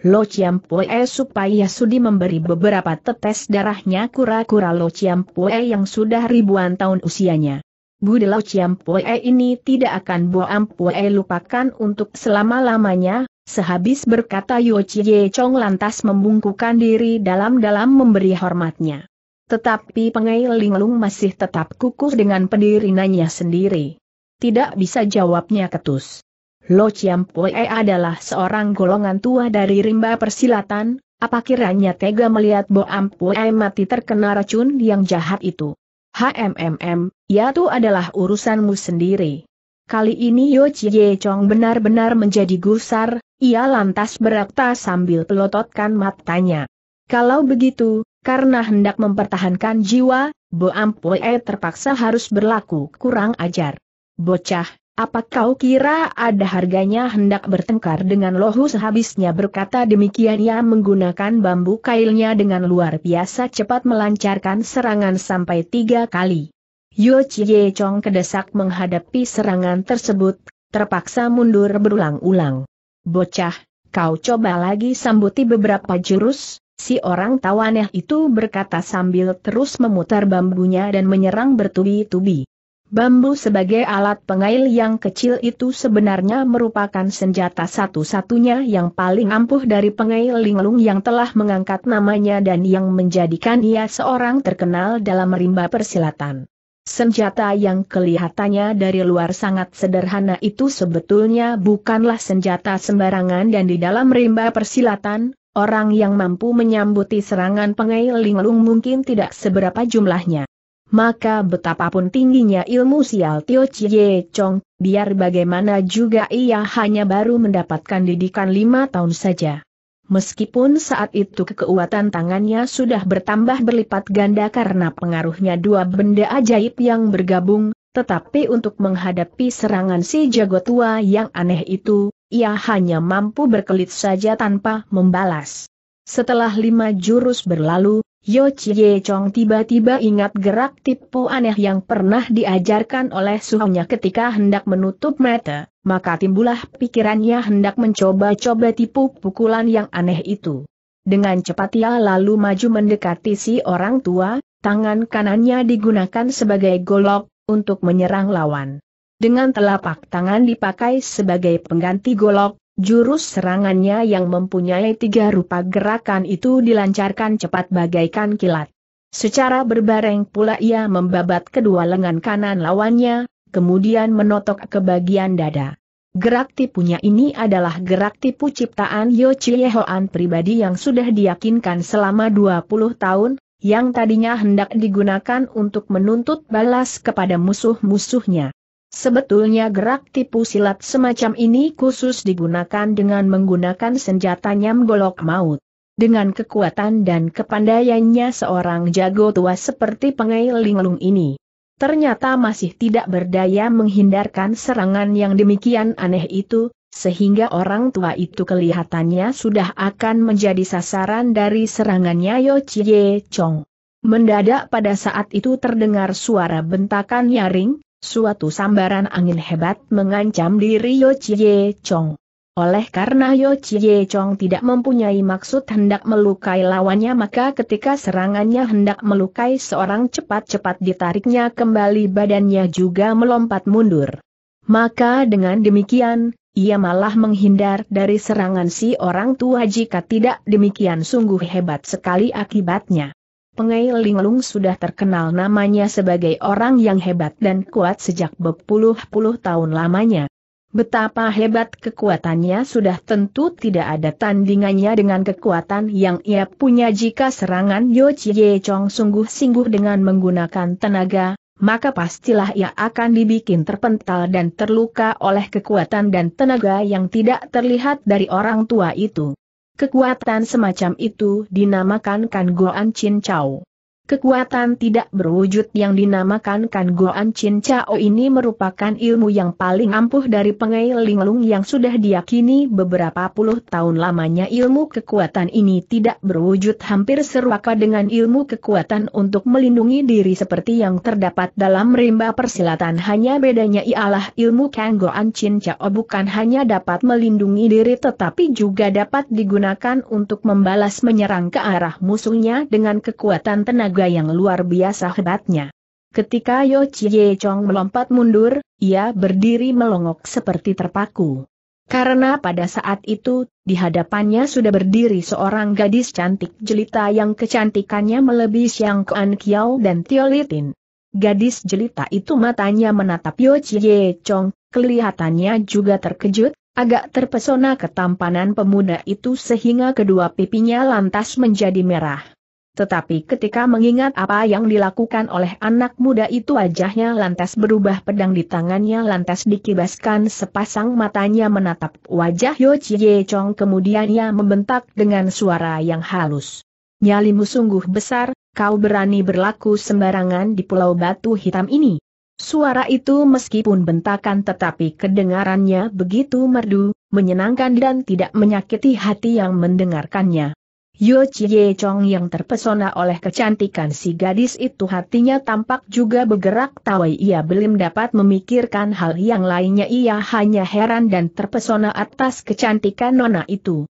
Lo Pue supaya Sudi memberi beberapa tetes darahnya kura-kura Lo Pue yang sudah ribuan tahun usianya. Budi Lo Pue ini tidak akan Bo Pue lupakan untuk selama-lamanya, sehabis berkata Yo Chie Chong lantas membungkukan diri dalam-dalam memberi hormatnya. Tetapi Pengai Linglung masih tetap kukuh dengan pendirinya sendiri. Tidak bisa jawabnya ketus. Lo Chiam Pue adalah seorang golongan tua dari rimba persilatan, apa kiranya tega melihat Bo Am Pue mati terkena racun yang jahat itu? HMMM, ya itu adalah urusanmu sendiri. Kali ini Yo Chie Chong benar-benar menjadi gusar, ia lantas berakta sambil pelototkan matanya. Kalau begitu, karena hendak mempertahankan jiwa, Bo Am Pue terpaksa harus berlaku kurang ajar. Bocah, apa kau kira ada harganya hendak bertengkar dengan lohu sehabisnya berkata demikian ia menggunakan bambu kailnya dengan luar biasa cepat melancarkan serangan sampai tiga kali. Yo Chie Chong kedesak menghadapi serangan tersebut, terpaksa mundur berulang-ulang. Bocah, kau coba lagi sambuti beberapa jurus, si orang tawaneh itu berkata sambil terus memutar bambunya dan menyerang bertubi-tubi. Bambu sebagai alat pengail yang kecil itu sebenarnya merupakan senjata satu-satunya yang paling ampuh dari pengail linglung yang telah mengangkat namanya dan yang menjadikan ia seorang terkenal dalam rimba persilatan. Senjata yang kelihatannya dari luar sangat sederhana itu sebetulnya bukanlah senjata sembarangan dan di dalam rimba persilatan, orang yang mampu menyambuti serangan pengail linglung mungkin tidak seberapa jumlahnya maka betapapun tingginya ilmu sial Tio Chie Chong, biar bagaimana juga ia hanya baru mendapatkan didikan lima tahun saja. Meskipun saat itu kekuatan tangannya sudah bertambah berlipat ganda karena pengaruhnya dua benda ajaib yang bergabung, tetapi untuk menghadapi serangan si jago tua yang aneh itu, ia hanya mampu berkelit saja tanpa membalas. Setelah lima jurus berlalu, Yo Chie Chong tiba-tiba ingat gerak tipu aneh yang pernah diajarkan oleh suhunya ketika hendak menutup mata, maka timbulah pikirannya hendak mencoba-coba tipu pukulan yang aneh itu. Dengan cepat ia lalu maju mendekati si orang tua, tangan kanannya digunakan sebagai golok, untuk menyerang lawan. Dengan telapak tangan dipakai sebagai pengganti golok, Jurus serangannya yang mempunyai tiga rupa gerakan itu dilancarkan cepat bagaikan kilat. Secara berbareng pula ia membabat kedua lengan kanan lawannya, kemudian menotok ke bagian dada. Gerak tipunya ini adalah gerak tipu ciptaan Yo Hoan pribadi yang sudah diyakinkan selama 20 tahun, yang tadinya hendak digunakan untuk menuntut balas kepada musuh-musuhnya. Sebetulnya gerak tipu silat semacam ini khusus digunakan dengan menggunakan senjata nyam golok maut. Dengan kekuatan dan kepandaiannya seorang jago tua seperti Pengai Linglung ini. Ternyata masih tidak berdaya menghindarkan serangan yang demikian aneh itu, sehingga orang tua itu kelihatannya sudah akan menjadi sasaran dari serangannya Yo Chie Chong. Mendadak pada saat itu terdengar suara bentakan nyaring, Suatu sambaran angin hebat mengancam diri Yo Chie Chong. Oleh karena Yo Chie Chong tidak mempunyai maksud hendak melukai lawannya maka ketika serangannya hendak melukai seorang cepat-cepat ditariknya kembali badannya juga melompat mundur. Maka dengan demikian, ia malah menghindar dari serangan si orang tua jika tidak demikian sungguh hebat sekali akibatnya. Pengai Linglung sudah terkenal namanya sebagai orang yang hebat dan kuat sejak berpuluh-puluh tahun lamanya. Betapa hebat kekuatannya sudah tentu tidak ada tandingannya dengan kekuatan yang ia punya jika serangan Yo Chie Chong sungguh-sungguh dengan menggunakan tenaga, maka pastilah ia akan dibikin terpental dan terluka oleh kekuatan dan tenaga yang tidak terlihat dari orang tua itu. Kekuatan semacam itu dinamakan Kan Goan Chin Chau. Kekuatan tidak berwujud yang dinamakan Kan Goan Chin Chao ini merupakan ilmu yang paling ampuh dari Pengai Linglung yang sudah diyakini beberapa puluh tahun lamanya ilmu kekuatan ini tidak berwujud hampir serupa dengan ilmu kekuatan untuk melindungi diri seperti yang terdapat dalam rimba persilatan hanya bedanya ialah ilmu Kan Goan Chin Chao bukan hanya dapat melindungi diri tetapi juga dapat digunakan untuk membalas menyerang ke arah musuhnya dengan kekuatan tenaga juga yang luar biasa hebatnya. Ketika Yo Chie Chong melompat mundur, ia berdiri melongok seperti terpaku. Karena pada saat itu, di hadapannya sudah berdiri seorang gadis cantik jelita yang kecantikannya melebihi Xiang Kuan Kiao dan Tio Litin. Gadis jelita itu matanya menatap Yo Chie Chong, kelihatannya juga terkejut, agak terpesona ketampanan pemuda itu sehingga kedua pipinya lantas menjadi merah. Tetapi ketika mengingat apa yang dilakukan oleh anak muda itu wajahnya lantas berubah pedang di tangannya lantas dikibaskan sepasang matanya menatap wajah Yo Chie Chong kemudian ia membentak dengan suara yang halus. Nyalimu sungguh besar, kau berani berlaku sembarangan di pulau batu hitam ini. Suara itu meskipun bentakan tetapi kedengarannya begitu merdu, menyenangkan dan tidak menyakiti hati yang mendengarkannya. Yo Chie Chong yang terpesona oleh kecantikan si gadis itu hatinya tampak juga bergerak tawai ia belum dapat memikirkan hal yang lainnya ia hanya heran dan terpesona atas kecantikan nona itu.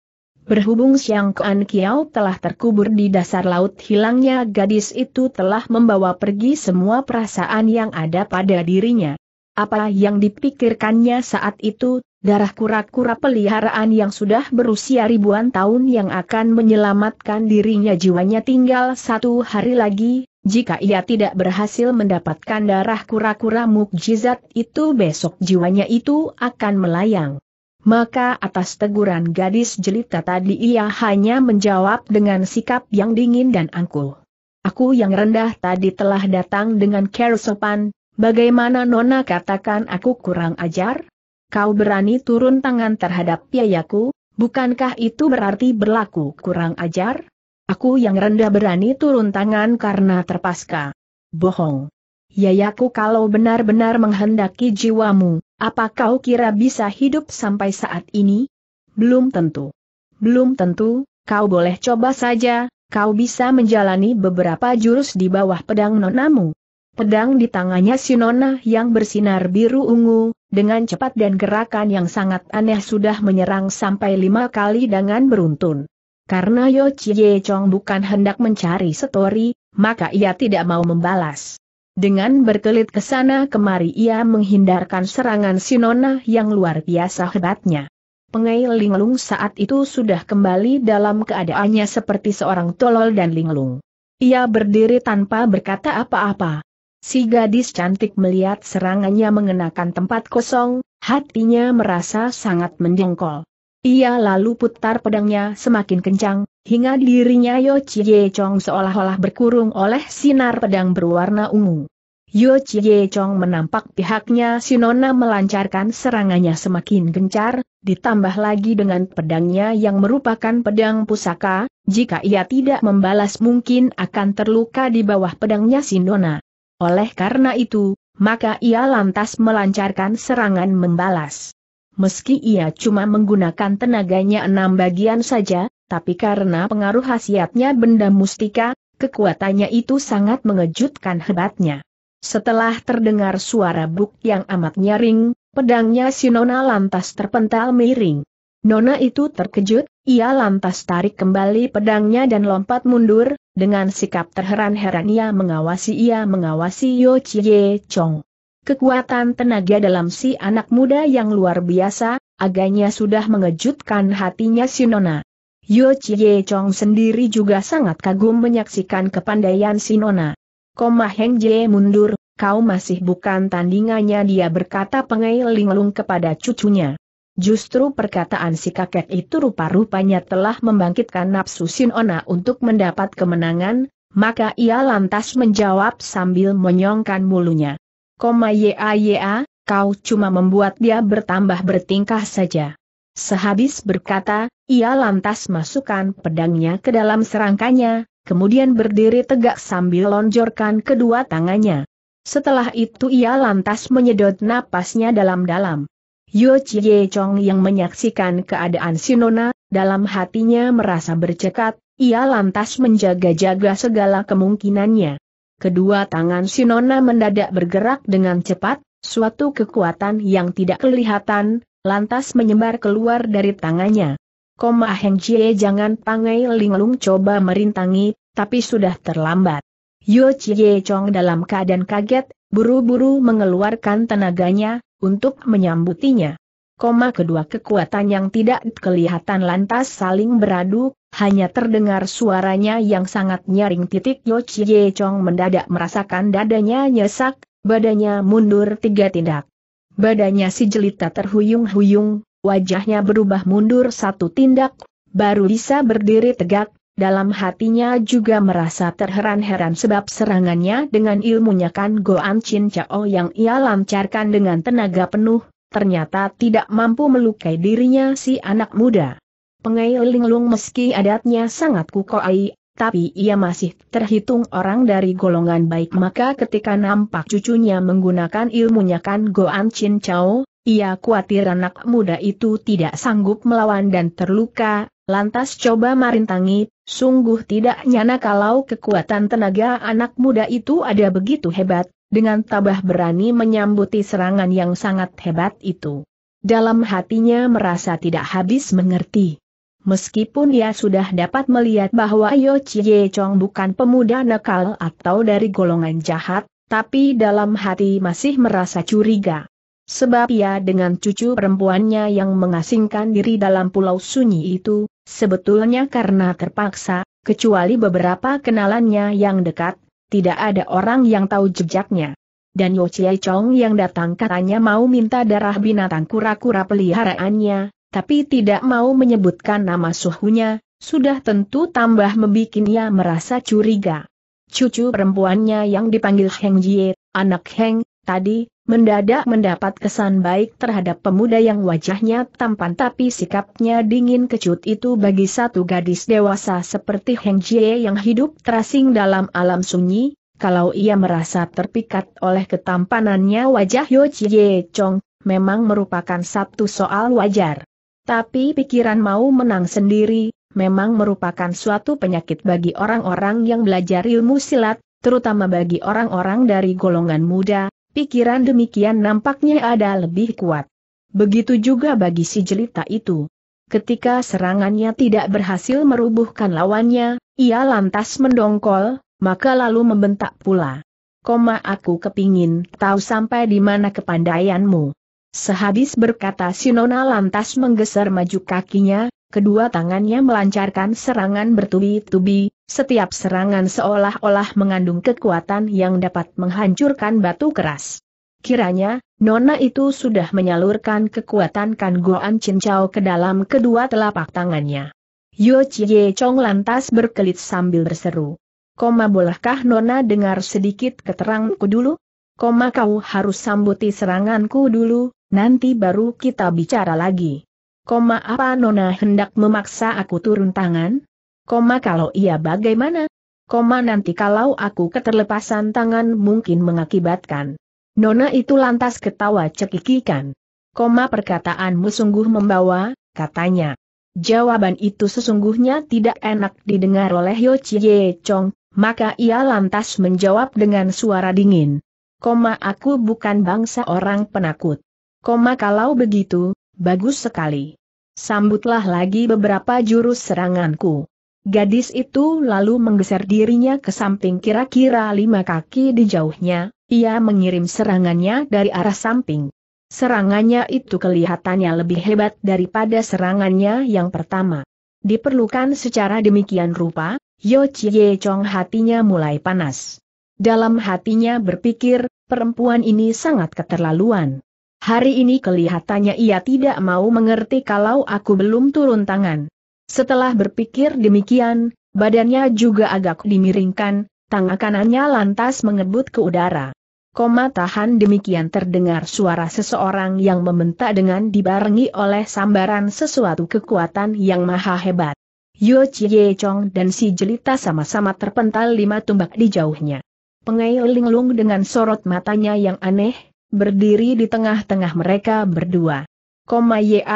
Berhubung Siang Kuan Kiao telah terkubur di dasar laut hilangnya gadis itu telah membawa pergi semua perasaan yang ada pada dirinya. Apa yang dipikirkannya saat itu Darah kura-kura peliharaan yang sudah berusia ribuan tahun yang akan menyelamatkan dirinya jiwanya tinggal satu hari lagi, jika ia tidak berhasil mendapatkan darah kura-kura mukjizat itu besok jiwanya itu akan melayang. Maka atas teguran gadis jelita tadi ia hanya menjawab dengan sikap yang dingin dan angkuh. Aku yang rendah tadi telah datang dengan care bagaimana Nona katakan aku kurang ajar? kau berani turun tangan terhadap piayaku, bukankah itu berarti berlaku kurang ajar? Aku yang rendah berani turun tangan karena terpaska. Bohong. Yayaku kalau benar-benar menghendaki jiwamu, apa kau kira bisa hidup sampai saat ini? Belum tentu. Belum tentu, kau boleh coba saja, kau bisa menjalani beberapa jurus di bawah pedang nonamu, Pedang di tangannya Sinona yang bersinar biru-ungu, dengan cepat dan gerakan yang sangat aneh sudah menyerang sampai lima kali dengan beruntun. Karena Yo Chie Chong bukan hendak mencari setori, maka ia tidak mau membalas. Dengan berkelit ke sana kemari ia menghindarkan serangan Sinona yang luar biasa hebatnya. Pengai Linglung saat itu sudah kembali dalam keadaannya seperti seorang tolol dan linglung. Ia berdiri tanpa berkata apa-apa, Si gadis cantik melihat serangannya mengenakan tempat kosong, hatinya merasa sangat mendengkol. Ia lalu putar pedangnya semakin kencang, hingga dirinya Yo Chie Chong seolah-olah berkurung oleh sinar pedang berwarna ungu. Yo Chie Chong menampak pihaknya Sinona melancarkan serangannya semakin gencar, ditambah lagi dengan pedangnya yang merupakan pedang pusaka, jika ia tidak membalas mungkin akan terluka di bawah pedangnya Sinona. Oleh karena itu, maka ia lantas melancarkan serangan membalas. Meski ia cuma menggunakan tenaganya enam bagian saja, tapi karena pengaruh khasiatnya benda mustika, kekuatannya itu sangat mengejutkan hebatnya. Setelah terdengar suara buk yang amat nyaring, pedangnya Sinona lantas terpental miring. Nona itu terkejut, ia lantas tarik kembali pedangnya dan lompat mundur, dengan sikap terheran-heran ia mengawasi ia mengawasi Yo Chie Chong. Kekuatan tenaga dalam si anak muda yang luar biasa, agaknya sudah mengejutkan hatinya si Nona. Yo Chie Chong sendiri juga sangat kagum menyaksikan kepandaian si Nona. Koma Heng Jie mundur, kau masih bukan tandingannya dia berkata linglung kepada cucunya. Justru perkataan si kakek itu rupa-rupanya telah membangkitkan nafsu Sinona untuk mendapat kemenangan, maka ia lantas menjawab sambil menyongkan mulunya. Koma ya ya, kau cuma membuat dia bertambah bertingkah saja. Sehabis berkata, ia lantas masukkan pedangnya ke dalam serangkanya, kemudian berdiri tegak sambil lonjorkan kedua tangannya. Setelah itu ia lantas menyedot napasnya dalam-dalam. Yo Chie Chong yang menyaksikan keadaan Sinona, dalam hatinya merasa bercekat, ia lantas menjaga-jaga segala kemungkinannya. Kedua tangan Sinona mendadak bergerak dengan cepat, suatu kekuatan yang tidak kelihatan, lantas menyebar keluar dari tangannya. Koma Heng Chie jangan pangai linglung coba merintangi, tapi sudah terlambat. Yo Chie Chong dalam keadaan kaget, buru-buru mengeluarkan tenaganya, untuk menyambutinya. Koma kedua kekuatan yang tidak kelihatan lantas saling beradu, hanya terdengar suaranya yang sangat nyaring titik Yo Chie Chong mendadak merasakan dadanya nyesak, badannya mundur tiga tindak. Badannya si jelita terhuyung-huyung, wajahnya berubah mundur satu tindak, baru bisa berdiri tegak, dalam hatinya juga merasa terheran-heran sebab serangannya dengan ilmunya kan Goan Chin Chao yang ia lancarkan dengan tenaga penuh, ternyata tidak mampu melukai dirinya si anak muda. Pengai Linglung meski adatnya sangat kukoai, tapi ia masih terhitung orang dari golongan baik maka ketika nampak cucunya menggunakan ilmunya kan Goan Chin Chao, ia khawatir anak muda itu tidak sanggup melawan dan terluka, Lantas coba marintangi, sungguh tidak nyana kalau kekuatan tenaga anak muda itu ada begitu hebat, dengan tabah berani menyambuti serangan yang sangat hebat itu. Dalam hatinya merasa tidak habis mengerti. Meskipun dia sudah dapat melihat bahwa Yo Chie Chong bukan pemuda nakal atau dari golongan jahat, tapi dalam hati masih merasa curiga. Sebab ia dengan cucu perempuannya yang mengasingkan diri dalam pulau sunyi itu, Sebetulnya karena terpaksa, kecuali beberapa kenalannya yang dekat, tidak ada orang yang tahu jejaknya. Dan Yo Chie Chong yang datang katanya mau minta darah binatang kura-kura peliharaannya, tapi tidak mau menyebutkan nama suhunya, sudah tentu tambah membikinnya merasa curiga. Cucu perempuannya yang dipanggil Heng Jie, anak Heng, tadi, mendadak mendapat kesan baik terhadap pemuda yang wajahnya tampan tapi sikapnya dingin kecut itu bagi satu gadis dewasa seperti Heng Jie yang hidup terasing dalam alam sunyi, kalau ia merasa terpikat oleh ketampanannya wajah Yo Jie Chong, memang merupakan satu soal wajar. Tapi pikiran mau menang sendiri, memang merupakan suatu penyakit bagi orang-orang yang belajar ilmu silat, terutama bagi orang-orang dari golongan muda, Pikiran demikian nampaknya ada lebih kuat. Begitu juga bagi si jelita itu. Ketika serangannya tidak berhasil merubuhkan lawannya, ia lantas mendongkol, maka lalu membentak pula. Koma aku kepingin tahu sampai di mana kepandaianmu. Sehabis berkata Sinona lantas menggeser maju kakinya, kedua tangannya melancarkan serangan bertubi-tubi, setiap serangan seolah-olah mengandung kekuatan yang dapat menghancurkan batu keras. Kiranya, Nona itu sudah menyalurkan kekuatan Kan Goan Cincau ke dalam kedua telapak tangannya. Yo Chie Chong lantas berkelit sambil berseru. Koma bolehkah Nona dengar sedikit keterangku dulu? Koma kau harus sambuti seranganku dulu, nanti baru kita bicara lagi. Koma apa Nona hendak memaksa aku turun tangan? Koma kalau iya bagaimana? Koma nanti kalau aku keterlepasan tangan mungkin mengakibatkan. Nona itu lantas ketawa cekikikan. Koma perkataanmu sungguh membawa, katanya. Jawaban itu sesungguhnya tidak enak didengar oleh Yo Chie Chong, maka ia lantas menjawab dengan suara dingin. Koma aku bukan bangsa orang penakut. Koma kalau begitu, Bagus sekali. Sambutlah lagi beberapa jurus seranganku. Gadis itu lalu menggeser dirinya ke samping kira-kira lima kaki di jauhnya, ia mengirim serangannya dari arah samping. Serangannya itu kelihatannya lebih hebat daripada serangannya yang pertama. Diperlukan secara demikian rupa, Yo Chie Chong hatinya mulai panas. Dalam hatinya berpikir, perempuan ini sangat keterlaluan. Hari ini kelihatannya ia tidak mau mengerti kalau aku belum turun tangan. Setelah berpikir demikian, badannya juga agak dimiringkan, tangan kanannya lantas mengebut ke udara. Koma tahan demikian terdengar suara seseorang yang membentak dengan dibarengi oleh sambaran sesuatu kekuatan yang maha hebat. Yo Chie Chong dan si Jelita sama-sama terpental lima tumbak di jauhnya. Pengai linglung dengan sorot matanya yang aneh, berdiri di tengah-tengah mereka berdua. Koma ya,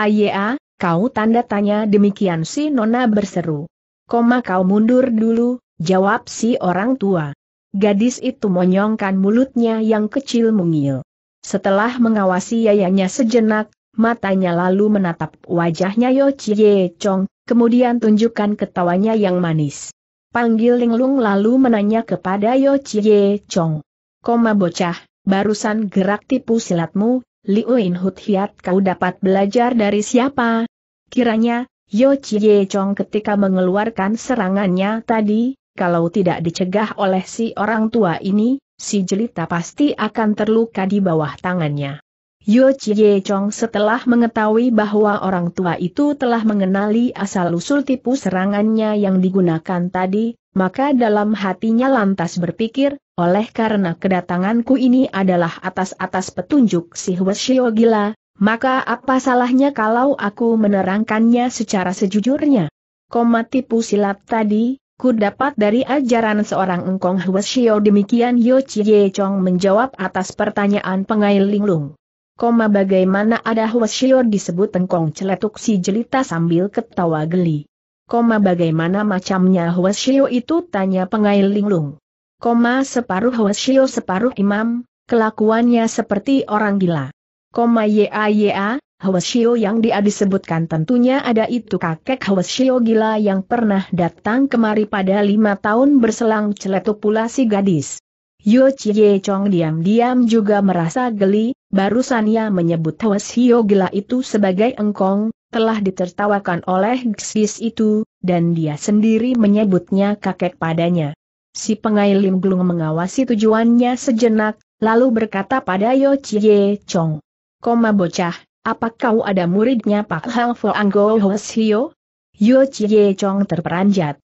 kau tanda tanya demikian si Nona berseru. Koma kau mundur dulu, jawab si orang tua. Gadis itu monyongkan mulutnya yang kecil mungil. Setelah mengawasi yayanya sejenak, matanya lalu menatap wajahnya Yo Chie Chong, kemudian tunjukkan ketawanya yang manis. Panggil Linglung lalu menanya kepada Yo Chie Chong. Koma bocah, barusan gerak tipu silatmu, Liuin Inhut Hiat kau dapat belajar dari siapa? Kiranya, Yo Chie Chong ketika mengeluarkan serangannya tadi, kalau tidak dicegah oleh si orang tua ini, si jelita pasti akan terluka di bawah tangannya. Yo Chie Chong setelah mengetahui bahwa orang tua itu telah mengenali asal-usul tipu serangannya yang digunakan tadi, maka dalam hatinya lantas berpikir, oleh karena kedatanganku ini adalah atas-atas petunjuk si Hweshio gila, maka apa salahnya kalau aku menerangkannya secara sejujurnya? Koma tipu silat tadi, ku dapat dari ajaran seorang engkong Hweshio demikian Yo Chie Chong menjawab atas pertanyaan pengail linglung. Koma bagaimana ada Hweshio disebut engkong celetuk si jelita sambil ketawa geli. Koma bagaimana macamnya Huashio itu tanya pengail linglung. Koma separuh Huashio, separuh imam, kelakuannya seperti orang gila. Koma ya ya, Huashio yang dia disebutkan tentunya ada itu kakek Huashio gila yang pernah datang kemari pada lima tahun berselang celetuk pula si gadis. Yo Chie Chong diam-diam juga merasa geli, barusan ia menyebut Huashio gila itu sebagai engkong, telah ditertawakan oleh Xis itu, dan dia sendiri menyebutnya kakek padanya. Si pengail Lim mengawasi tujuannya sejenak, lalu berkata pada Yo Chie Chong. Koma bocah, apa kau ada muridnya Pak Hang Fo Anggo Hosio? Yo Chie Chong terperanjat.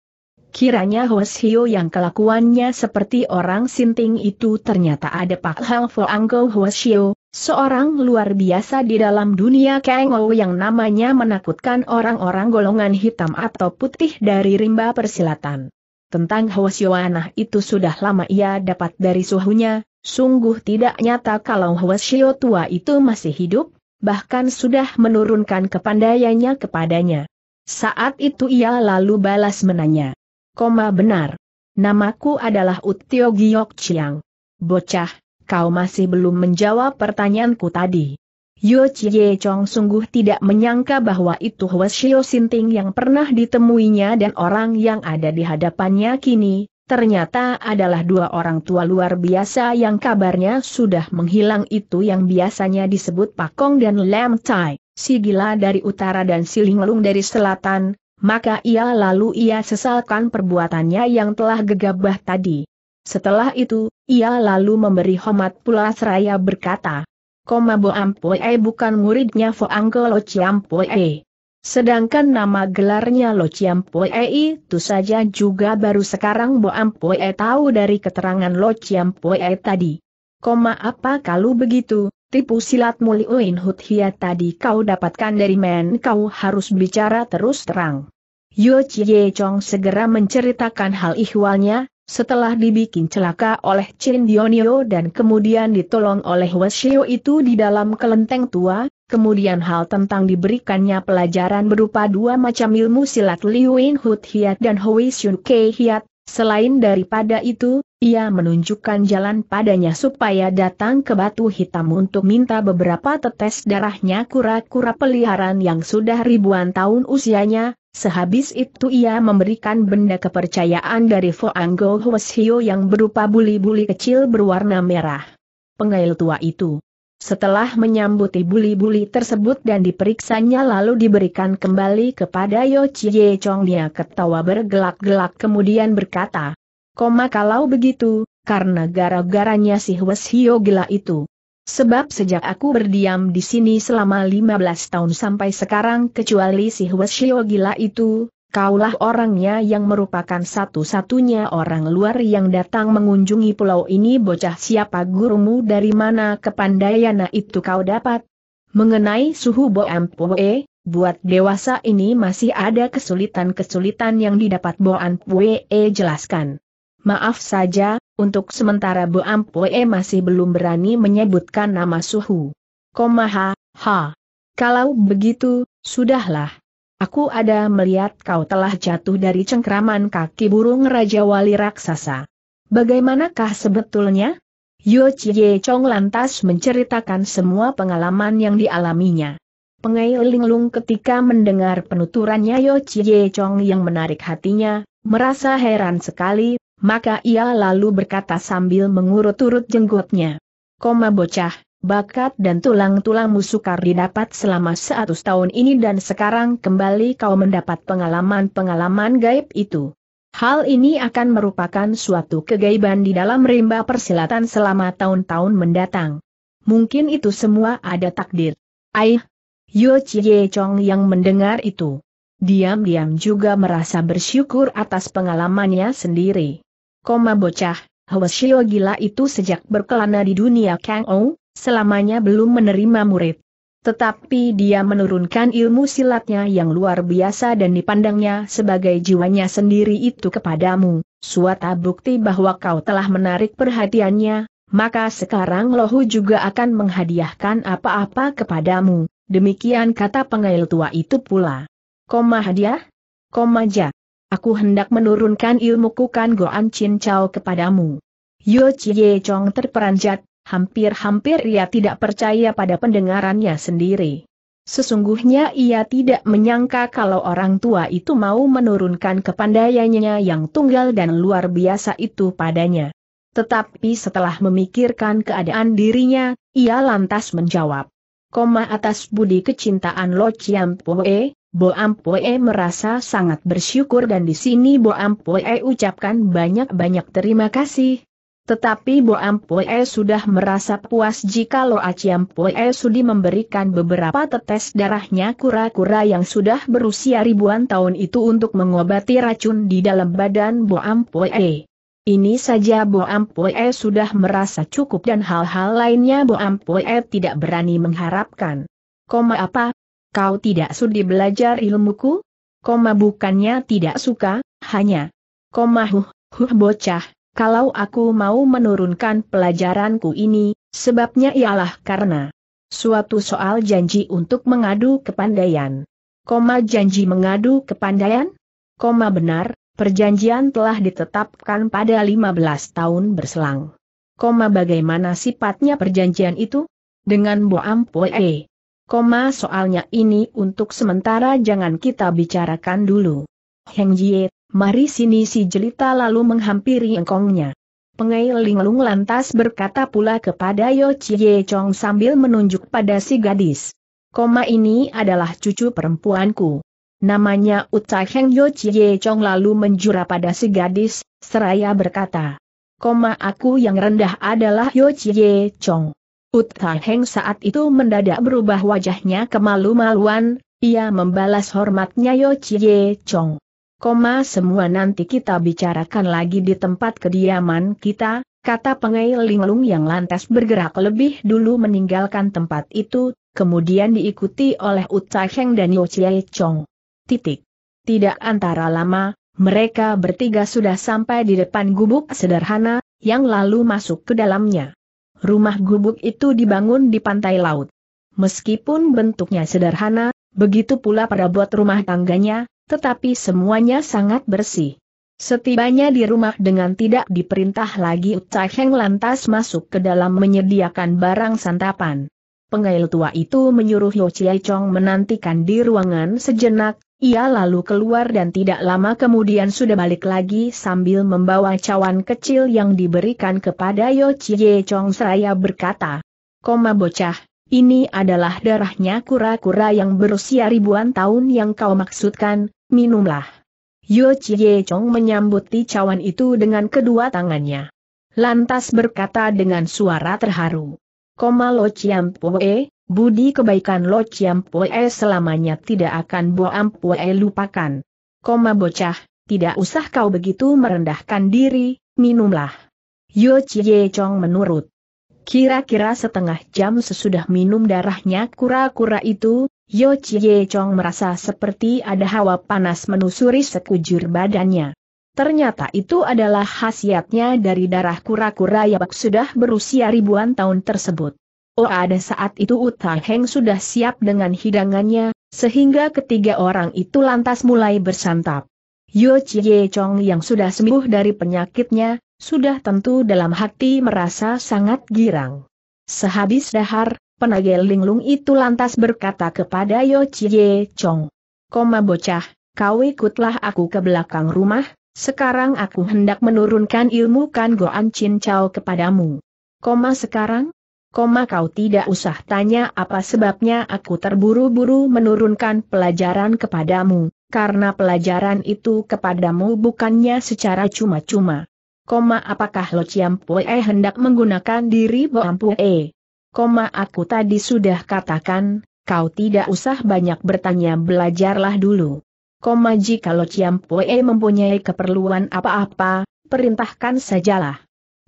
Kiranya Hosio yang kelakuannya seperti orang sinting itu ternyata ada Pak Hang Fo Anggo Hosio, Seorang luar biasa di dalam dunia Kang Ou yang namanya menakutkan orang-orang golongan hitam atau putih dari rimba persilatan. Tentang anah itu sudah lama ia dapat dari suhunya, sungguh tidak nyata kalau Hwasio tua itu masih hidup, bahkan sudah menurunkan kepandaiannya kepadanya. Saat itu ia lalu balas menanya. Koma benar. Namaku adalah Utio Giok Chiang. Bocah, kau masih belum menjawab pertanyaanku tadi. Yo Chie Chong sungguh tidak menyangka bahwa itu Hwasyo Sinting yang pernah ditemuinya dan orang yang ada di hadapannya kini, ternyata adalah dua orang tua luar biasa yang kabarnya sudah menghilang itu yang biasanya disebut Pakong dan Lam Tai, si gila dari utara dan si Linglung dari selatan, maka ia lalu ia sesalkan perbuatannya yang telah gegabah tadi. Setelah itu, ia lalu memberi hormat pula seraya berkata, Koma Bo Ampue bukan muridnya Foangko Lo Ciampue. Sedangkan nama gelarnya Lo itu saja juga baru sekarang Bo Ampue tahu dari keterangan Lo tadi. Koma apa kalau begitu, tipu silat Uin Hut Hia tadi kau dapatkan dari men kau harus bicara terus terang. Yo Chie Chong segera menceritakan hal ihwalnya, setelah dibikin celaka oleh Chin Dionio dan kemudian ditolong oleh Wesio itu di dalam kelenteng tua, kemudian hal tentang diberikannya pelajaran berupa dua macam ilmu silat Liuin Hut Hiat dan Hui Shun Kei Hiat, selain daripada itu, ia menunjukkan jalan padanya supaya datang ke batu hitam untuk minta beberapa tetes darahnya kura-kura peliharaan yang sudah ribuan tahun usianya, Sehabis itu ia memberikan benda kepercayaan dari Foanggo Hweshio yang berupa buli-buli kecil berwarna merah. Pengail tua itu. Setelah menyambuti buli-buli tersebut dan diperiksanya lalu diberikan kembali kepada Yo Chie Chong dia ketawa bergelak-gelak kemudian berkata, Koma kalau begitu, karena gara-garanya si Hweshio gila itu. Sebab sejak aku berdiam di sini selama 15 tahun sampai sekarang kecuali si Huesio gila itu, kaulah orangnya yang merupakan satu-satunya orang luar yang datang mengunjungi pulau ini bocah siapa gurumu dari mana kepandaiana itu kau dapat. Mengenai suhu Pue, buat dewasa ini masih ada kesulitan-kesulitan yang didapat Boampoe jelaskan. Maaf saja, untuk sementara Bu Ampue masih belum berani menyebutkan nama Suhu. Komaha, ha. Kalau begitu, sudahlah. Aku ada melihat kau telah jatuh dari cengkraman kaki burung Raja Wali Raksasa. Bagaimanakah sebetulnya? Yo Chie Chong lantas menceritakan semua pengalaman yang dialaminya. Pengailinglung ketika mendengar penuturannya Yo Chie Chong yang menarik hatinya, merasa heran sekali maka ia lalu berkata sambil mengurut-urut jenggotnya. Koma bocah, bakat dan tulang-tulangmu sukar didapat selama 100 tahun ini dan sekarang kembali kau mendapat pengalaman-pengalaman gaib itu. Hal ini akan merupakan suatu kegaiban di dalam rimba persilatan selama tahun-tahun mendatang. Mungkin itu semua ada takdir. Aih, Yu Chie Chong yang mendengar itu. Diam-diam juga merasa bersyukur atas pengalamannya sendiri koma bocah, Shio gila itu sejak berkelana di dunia Kang Ou, selamanya belum menerima murid. Tetapi dia menurunkan ilmu silatnya yang luar biasa dan dipandangnya sebagai jiwanya sendiri itu kepadamu. Suatu bukti bahwa kau telah menarik perhatiannya, maka sekarang Lohu juga akan menghadiahkan apa-apa kepadamu. Demikian kata pengail tua itu pula. Koma hadiah? Koma jah? Aku hendak menurunkan ilmu kan Goan Chin Chao kepadamu. Yo Chie Chong terperanjat, hampir-hampir ia tidak percaya pada pendengarannya sendiri. Sesungguhnya ia tidak menyangka kalau orang tua itu mau menurunkan kepandaiannya yang tunggal dan luar biasa itu padanya. Tetapi setelah memikirkan keadaan dirinya, ia lantas menjawab. Koma atas budi kecintaan Lo Chiam Poe, Bo Ampoe merasa sangat bersyukur dan di sini Bo Ampoe ucapkan banyak-banyak terima kasih. Tetapi Bo Ampoe sudah merasa puas jika Lo Aciampoe sudi memberikan beberapa tetes darahnya kura-kura yang sudah berusia ribuan tahun itu untuk mengobati racun di dalam badan Bo Ampoe. Ini saja Bo Ampoe sudah merasa cukup dan hal-hal lainnya Bo Ampoe tidak berani mengharapkan. Koma apa, Kau tidak sudi belajar ilmuku? Koma bukannya tidak suka, hanya. Koma huh, huh bocah, kalau aku mau menurunkan pelajaranku ini, sebabnya ialah karena suatu soal janji untuk mengadu kepandaian. Koma janji mengadu kepandaian? Koma benar, perjanjian telah ditetapkan pada 15 tahun berselang. Koma bagaimana sifatnya perjanjian itu? Dengan Boam Poe. Koma soalnya ini untuk sementara jangan kita bicarakan dulu. Heng Jie, mari sini si jelita lalu menghampiri engkongnya. Pengai Linglung lantas berkata pula kepada Yo Chie Chong sambil menunjuk pada si gadis. Koma ini adalah cucu perempuanku. Namanya Uta Heng Yo Chie Chong lalu menjura pada si gadis, seraya berkata. Koma aku yang rendah adalah Yo Chie Chong. Uta Heng saat itu mendadak berubah wajahnya kemalu-maluan, ia membalas hormatnya Yo Chie Chong. Koma semua nanti kita bicarakan lagi di tempat kediaman kita, kata pengai linglung yang lantas bergerak lebih dulu meninggalkan tempat itu, kemudian diikuti oleh Uta Heng dan Yo Chie Chong. Titik. Tidak antara lama, mereka bertiga sudah sampai di depan gubuk sederhana, yang lalu masuk ke dalamnya rumah gubuk itu dibangun di pantai laut. Meskipun bentuknya sederhana, begitu pula pada buat rumah tangganya, tetapi semuanya sangat bersih. Setibanya di rumah dengan tidak diperintah lagi Ucai lantas masuk ke dalam menyediakan barang santapan. Pengail tua itu menyuruh Yo Chong menantikan di ruangan sejenak, ia lalu keluar dan tidak lama kemudian sudah balik lagi sambil membawa cawan kecil yang diberikan kepada Yo Chie Chong seraya berkata, Koma bocah, ini adalah darahnya kura-kura yang berusia ribuan tahun yang kau maksudkan, minumlah. Yo Chie Chong menyambuti cawan itu dengan kedua tangannya. Lantas berkata dengan suara terharu, Koma lo Chiam pue, Budi kebaikan Lo Chiam Pue selamanya tidak akan Bo Am Pue lupakan. Koma bocah, tidak usah kau begitu merendahkan diri, minumlah. Yo Chie Chong menurut. Kira-kira setengah jam sesudah minum darahnya kura-kura itu, Yo Chie Chong merasa seperti ada hawa panas menusuri sekujur badannya. Ternyata itu adalah khasiatnya dari darah kura-kura yang sudah berusia ribuan tahun tersebut. Oh ada saat itu Utang Heng sudah siap dengan hidangannya, sehingga ketiga orang itu lantas mulai bersantap. Yo Chie Chong yang sudah sembuh dari penyakitnya, sudah tentu dalam hati merasa sangat girang. Sehabis dahar, penagel linglung itu lantas berkata kepada Yo Chie Chong. Koma bocah, kau ikutlah aku ke belakang rumah, sekarang aku hendak menurunkan ilmu kan Goan Chin Chao kepadamu. Koma sekarang? koma kau tidak usah tanya apa sebabnya aku terburu-buru menurunkan pelajaran kepadamu, karena pelajaran itu kepadamu bukannya secara cuma-cuma. Koma apakah Lo ciampue hendak menggunakan diri Boampue? Koma aku tadi sudah katakan, kau tidak usah banyak bertanya belajarlah dulu. Koma jika Lo ciampue mempunyai keperluan apa-apa, perintahkan sajalah.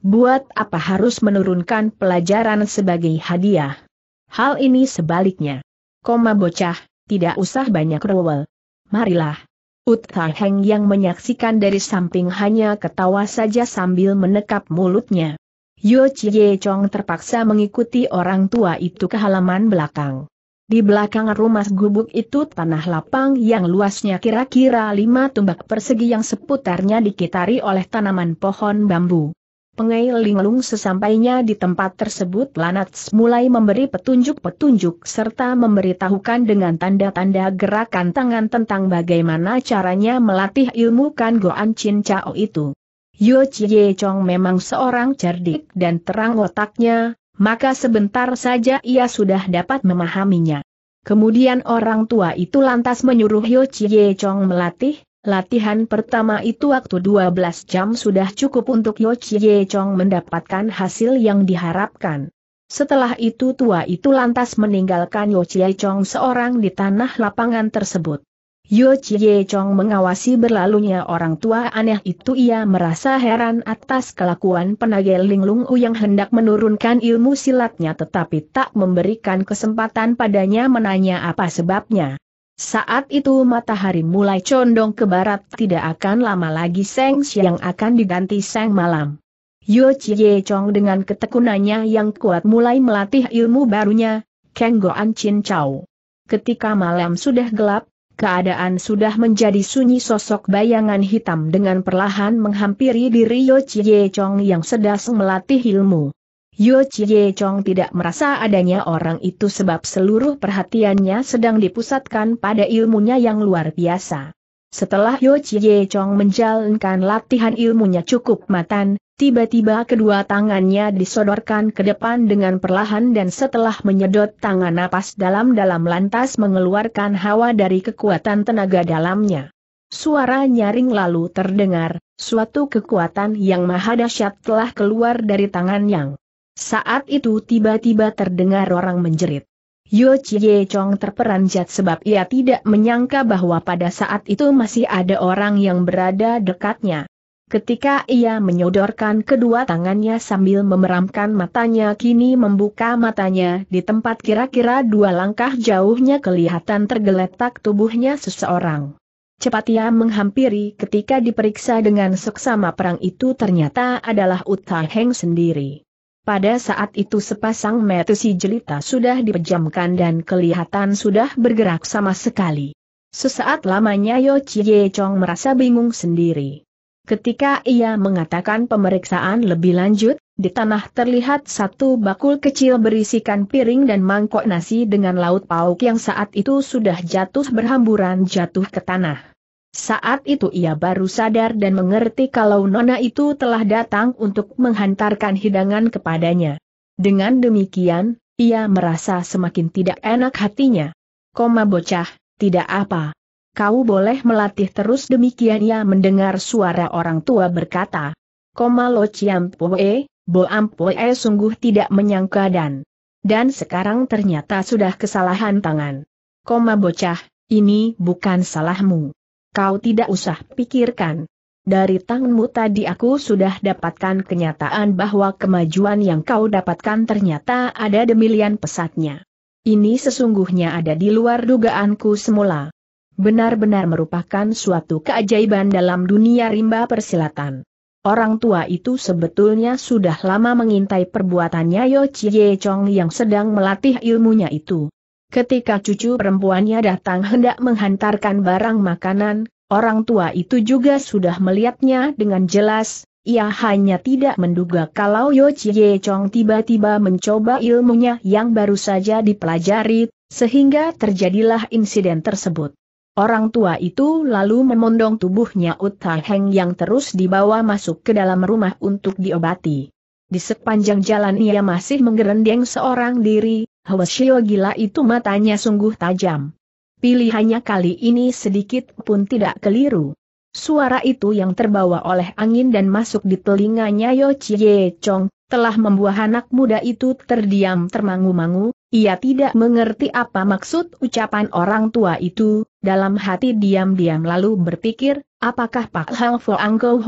Buat apa harus menurunkan pelajaran sebagai hadiah? Hal ini sebaliknya. Koma bocah, tidak usah banyak rewel. Marilah. Utha Heng yang menyaksikan dari samping hanya ketawa saja sambil menekap mulutnya. Yo Chie Chong terpaksa mengikuti orang tua itu ke halaman belakang. Di belakang rumah gubuk itu tanah lapang yang luasnya kira-kira lima tumbak persegi yang seputarnya dikitari oleh tanaman pohon bambu. Pengai Linglung sesampainya di tempat tersebut Lanats mulai memberi petunjuk-petunjuk serta memberitahukan dengan tanda-tanda gerakan tangan tentang bagaimana caranya melatih ilmu kan Goan Chin Chao itu. Yo Chie Chong memang seorang cerdik dan terang otaknya, maka sebentar saja ia sudah dapat memahaminya. Kemudian orang tua itu lantas menyuruh Yo Chie Chong melatih, Latihan pertama itu waktu 12 jam sudah cukup untuk Yo Chie Chong mendapatkan hasil yang diharapkan. Setelah itu tua itu lantas meninggalkan Yo Chie Chong seorang di tanah lapangan tersebut. Yo Chie Chong mengawasi berlalunya orang tua aneh itu ia merasa heran atas kelakuan penagel linglung U yang hendak menurunkan ilmu silatnya tetapi tak memberikan kesempatan padanya menanya apa sebabnya. Saat itu matahari mulai condong ke barat tidak akan lama lagi Seng Siang akan diganti Seng Malam. Yo Chie Chong dengan ketekunannya yang kuat mulai melatih ilmu barunya, Keng Goan Chin Chow. Ketika malam sudah gelap, keadaan sudah menjadi sunyi sosok bayangan hitam dengan perlahan menghampiri diri Yo Chie Chong yang sedang melatih ilmu. Yo Chie Chong tidak merasa adanya orang itu sebab seluruh perhatiannya sedang dipusatkan pada ilmunya yang luar biasa. Setelah Yo Chie Chong menjalankan latihan ilmunya cukup matan, tiba-tiba kedua tangannya disodorkan ke depan dengan perlahan dan setelah menyedot tangan napas dalam-dalam lantas mengeluarkan hawa dari kekuatan tenaga dalamnya. Suara nyaring lalu terdengar, suatu kekuatan yang maha dahsyat telah keluar dari tangan yang saat itu tiba-tiba terdengar orang menjerit. Yo Chie Chong terperanjat sebab ia tidak menyangka bahwa pada saat itu masih ada orang yang berada dekatnya. Ketika ia menyodorkan kedua tangannya sambil memeramkan matanya kini membuka matanya di tempat kira-kira dua langkah jauhnya kelihatan tergeletak tubuhnya seseorang. Cepat ia menghampiri ketika diperiksa dengan seksama perang itu ternyata adalah Uta Heng sendiri. Pada saat itu sepasang mata si jelita sudah dipejamkan dan kelihatan sudah bergerak sama sekali. Sesaat lamanya Yo Chie Chong merasa bingung sendiri. Ketika ia mengatakan pemeriksaan lebih lanjut, di tanah terlihat satu bakul kecil berisikan piring dan mangkok nasi dengan laut pauk yang saat itu sudah jatuh berhamburan jatuh ke tanah. Saat itu ia baru sadar dan mengerti kalau Nona itu telah datang untuk menghantarkan hidangan kepadanya. Dengan demikian, ia merasa semakin tidak enak hatinya. Koma bocah, tidak apa. Kau boleh melatih terus demikian ia mendengar suara orang tua berkata. Koma lo ciampoe, bo ampoe sungguh tidak menyangka dan. Dan sekarang ternyata sudah kesalahan tangan. Koma bocah, ini bukan salahmu. Kau tidak usah pikirkan. Dari tanganmu tadi aku sudah dapatkan kenyataan bahwa kemajuan yang kau dapatkan ternyata ada demilian pesatnya. Ini sesungguhnya ada di luar dugaanku semula. Benar-benar merupakan suatu keajaiban dalam dunia rimba persilatan. Orang tua itu sebetulnya sudah lama mengintai perbuatannya Yo Chie Chong yang sedang melatih ilmunya itu. Ketika cucu perempuannya datang hendak menghantarkan barang makanan, orang tua itu juga sudah melihatnya dengan jelas, ia hanya tidak menduga kalau Yo Chie Chong tiba-tiba mencoba ilmunya yang baru saja dipelajari, sehingga terjadilah insiden tersebut. Orang tua itu lalu memondong tubuhnya Uta Heng yang terus dibawa masuk ke dalam rumah untuk diobati. Di sepanjang jalan ia masih menggerendeng seorang diri, Hwasyo gila itu matanya sungguh tajam. Pilihannya kali ini sedikit pun tidak keliru. Suara itu yang terbawa oleh angin dan masuk di telinganya Yo Chie Chong, telah membuat anak muda itu terdiam termangu-mangu, ia tidak mengerti apa maksud ucapan orang tua itu, dalam hati diam-diam lalu berpikir, apakah Pak Hang Foang Kau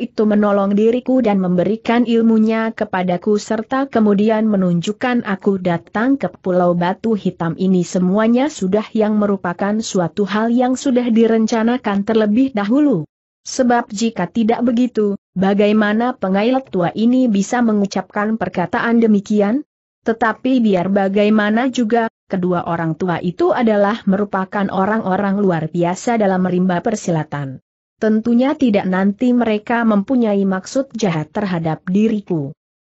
itu menolong diriku dan memberikan ilmunya kepadaku serta kemudian menunjukkan aku datang ke Pulau Batu Hitam ini semuanya sudah yang merupakan suatu hal yang sudah direncanakan terlebih dahulu. Sebab jika tidak begitu, bagaimana pengailat tua ini bisa mengucapkan perkataan demikian? Tetapi biar bagaimana juga, kedua orang tua itu adalah merupakan orang-orang luar biasa dalam merimba persilatan. Tentunya tidak nanti mereka mempunyai maksud jahat terhadap diriku.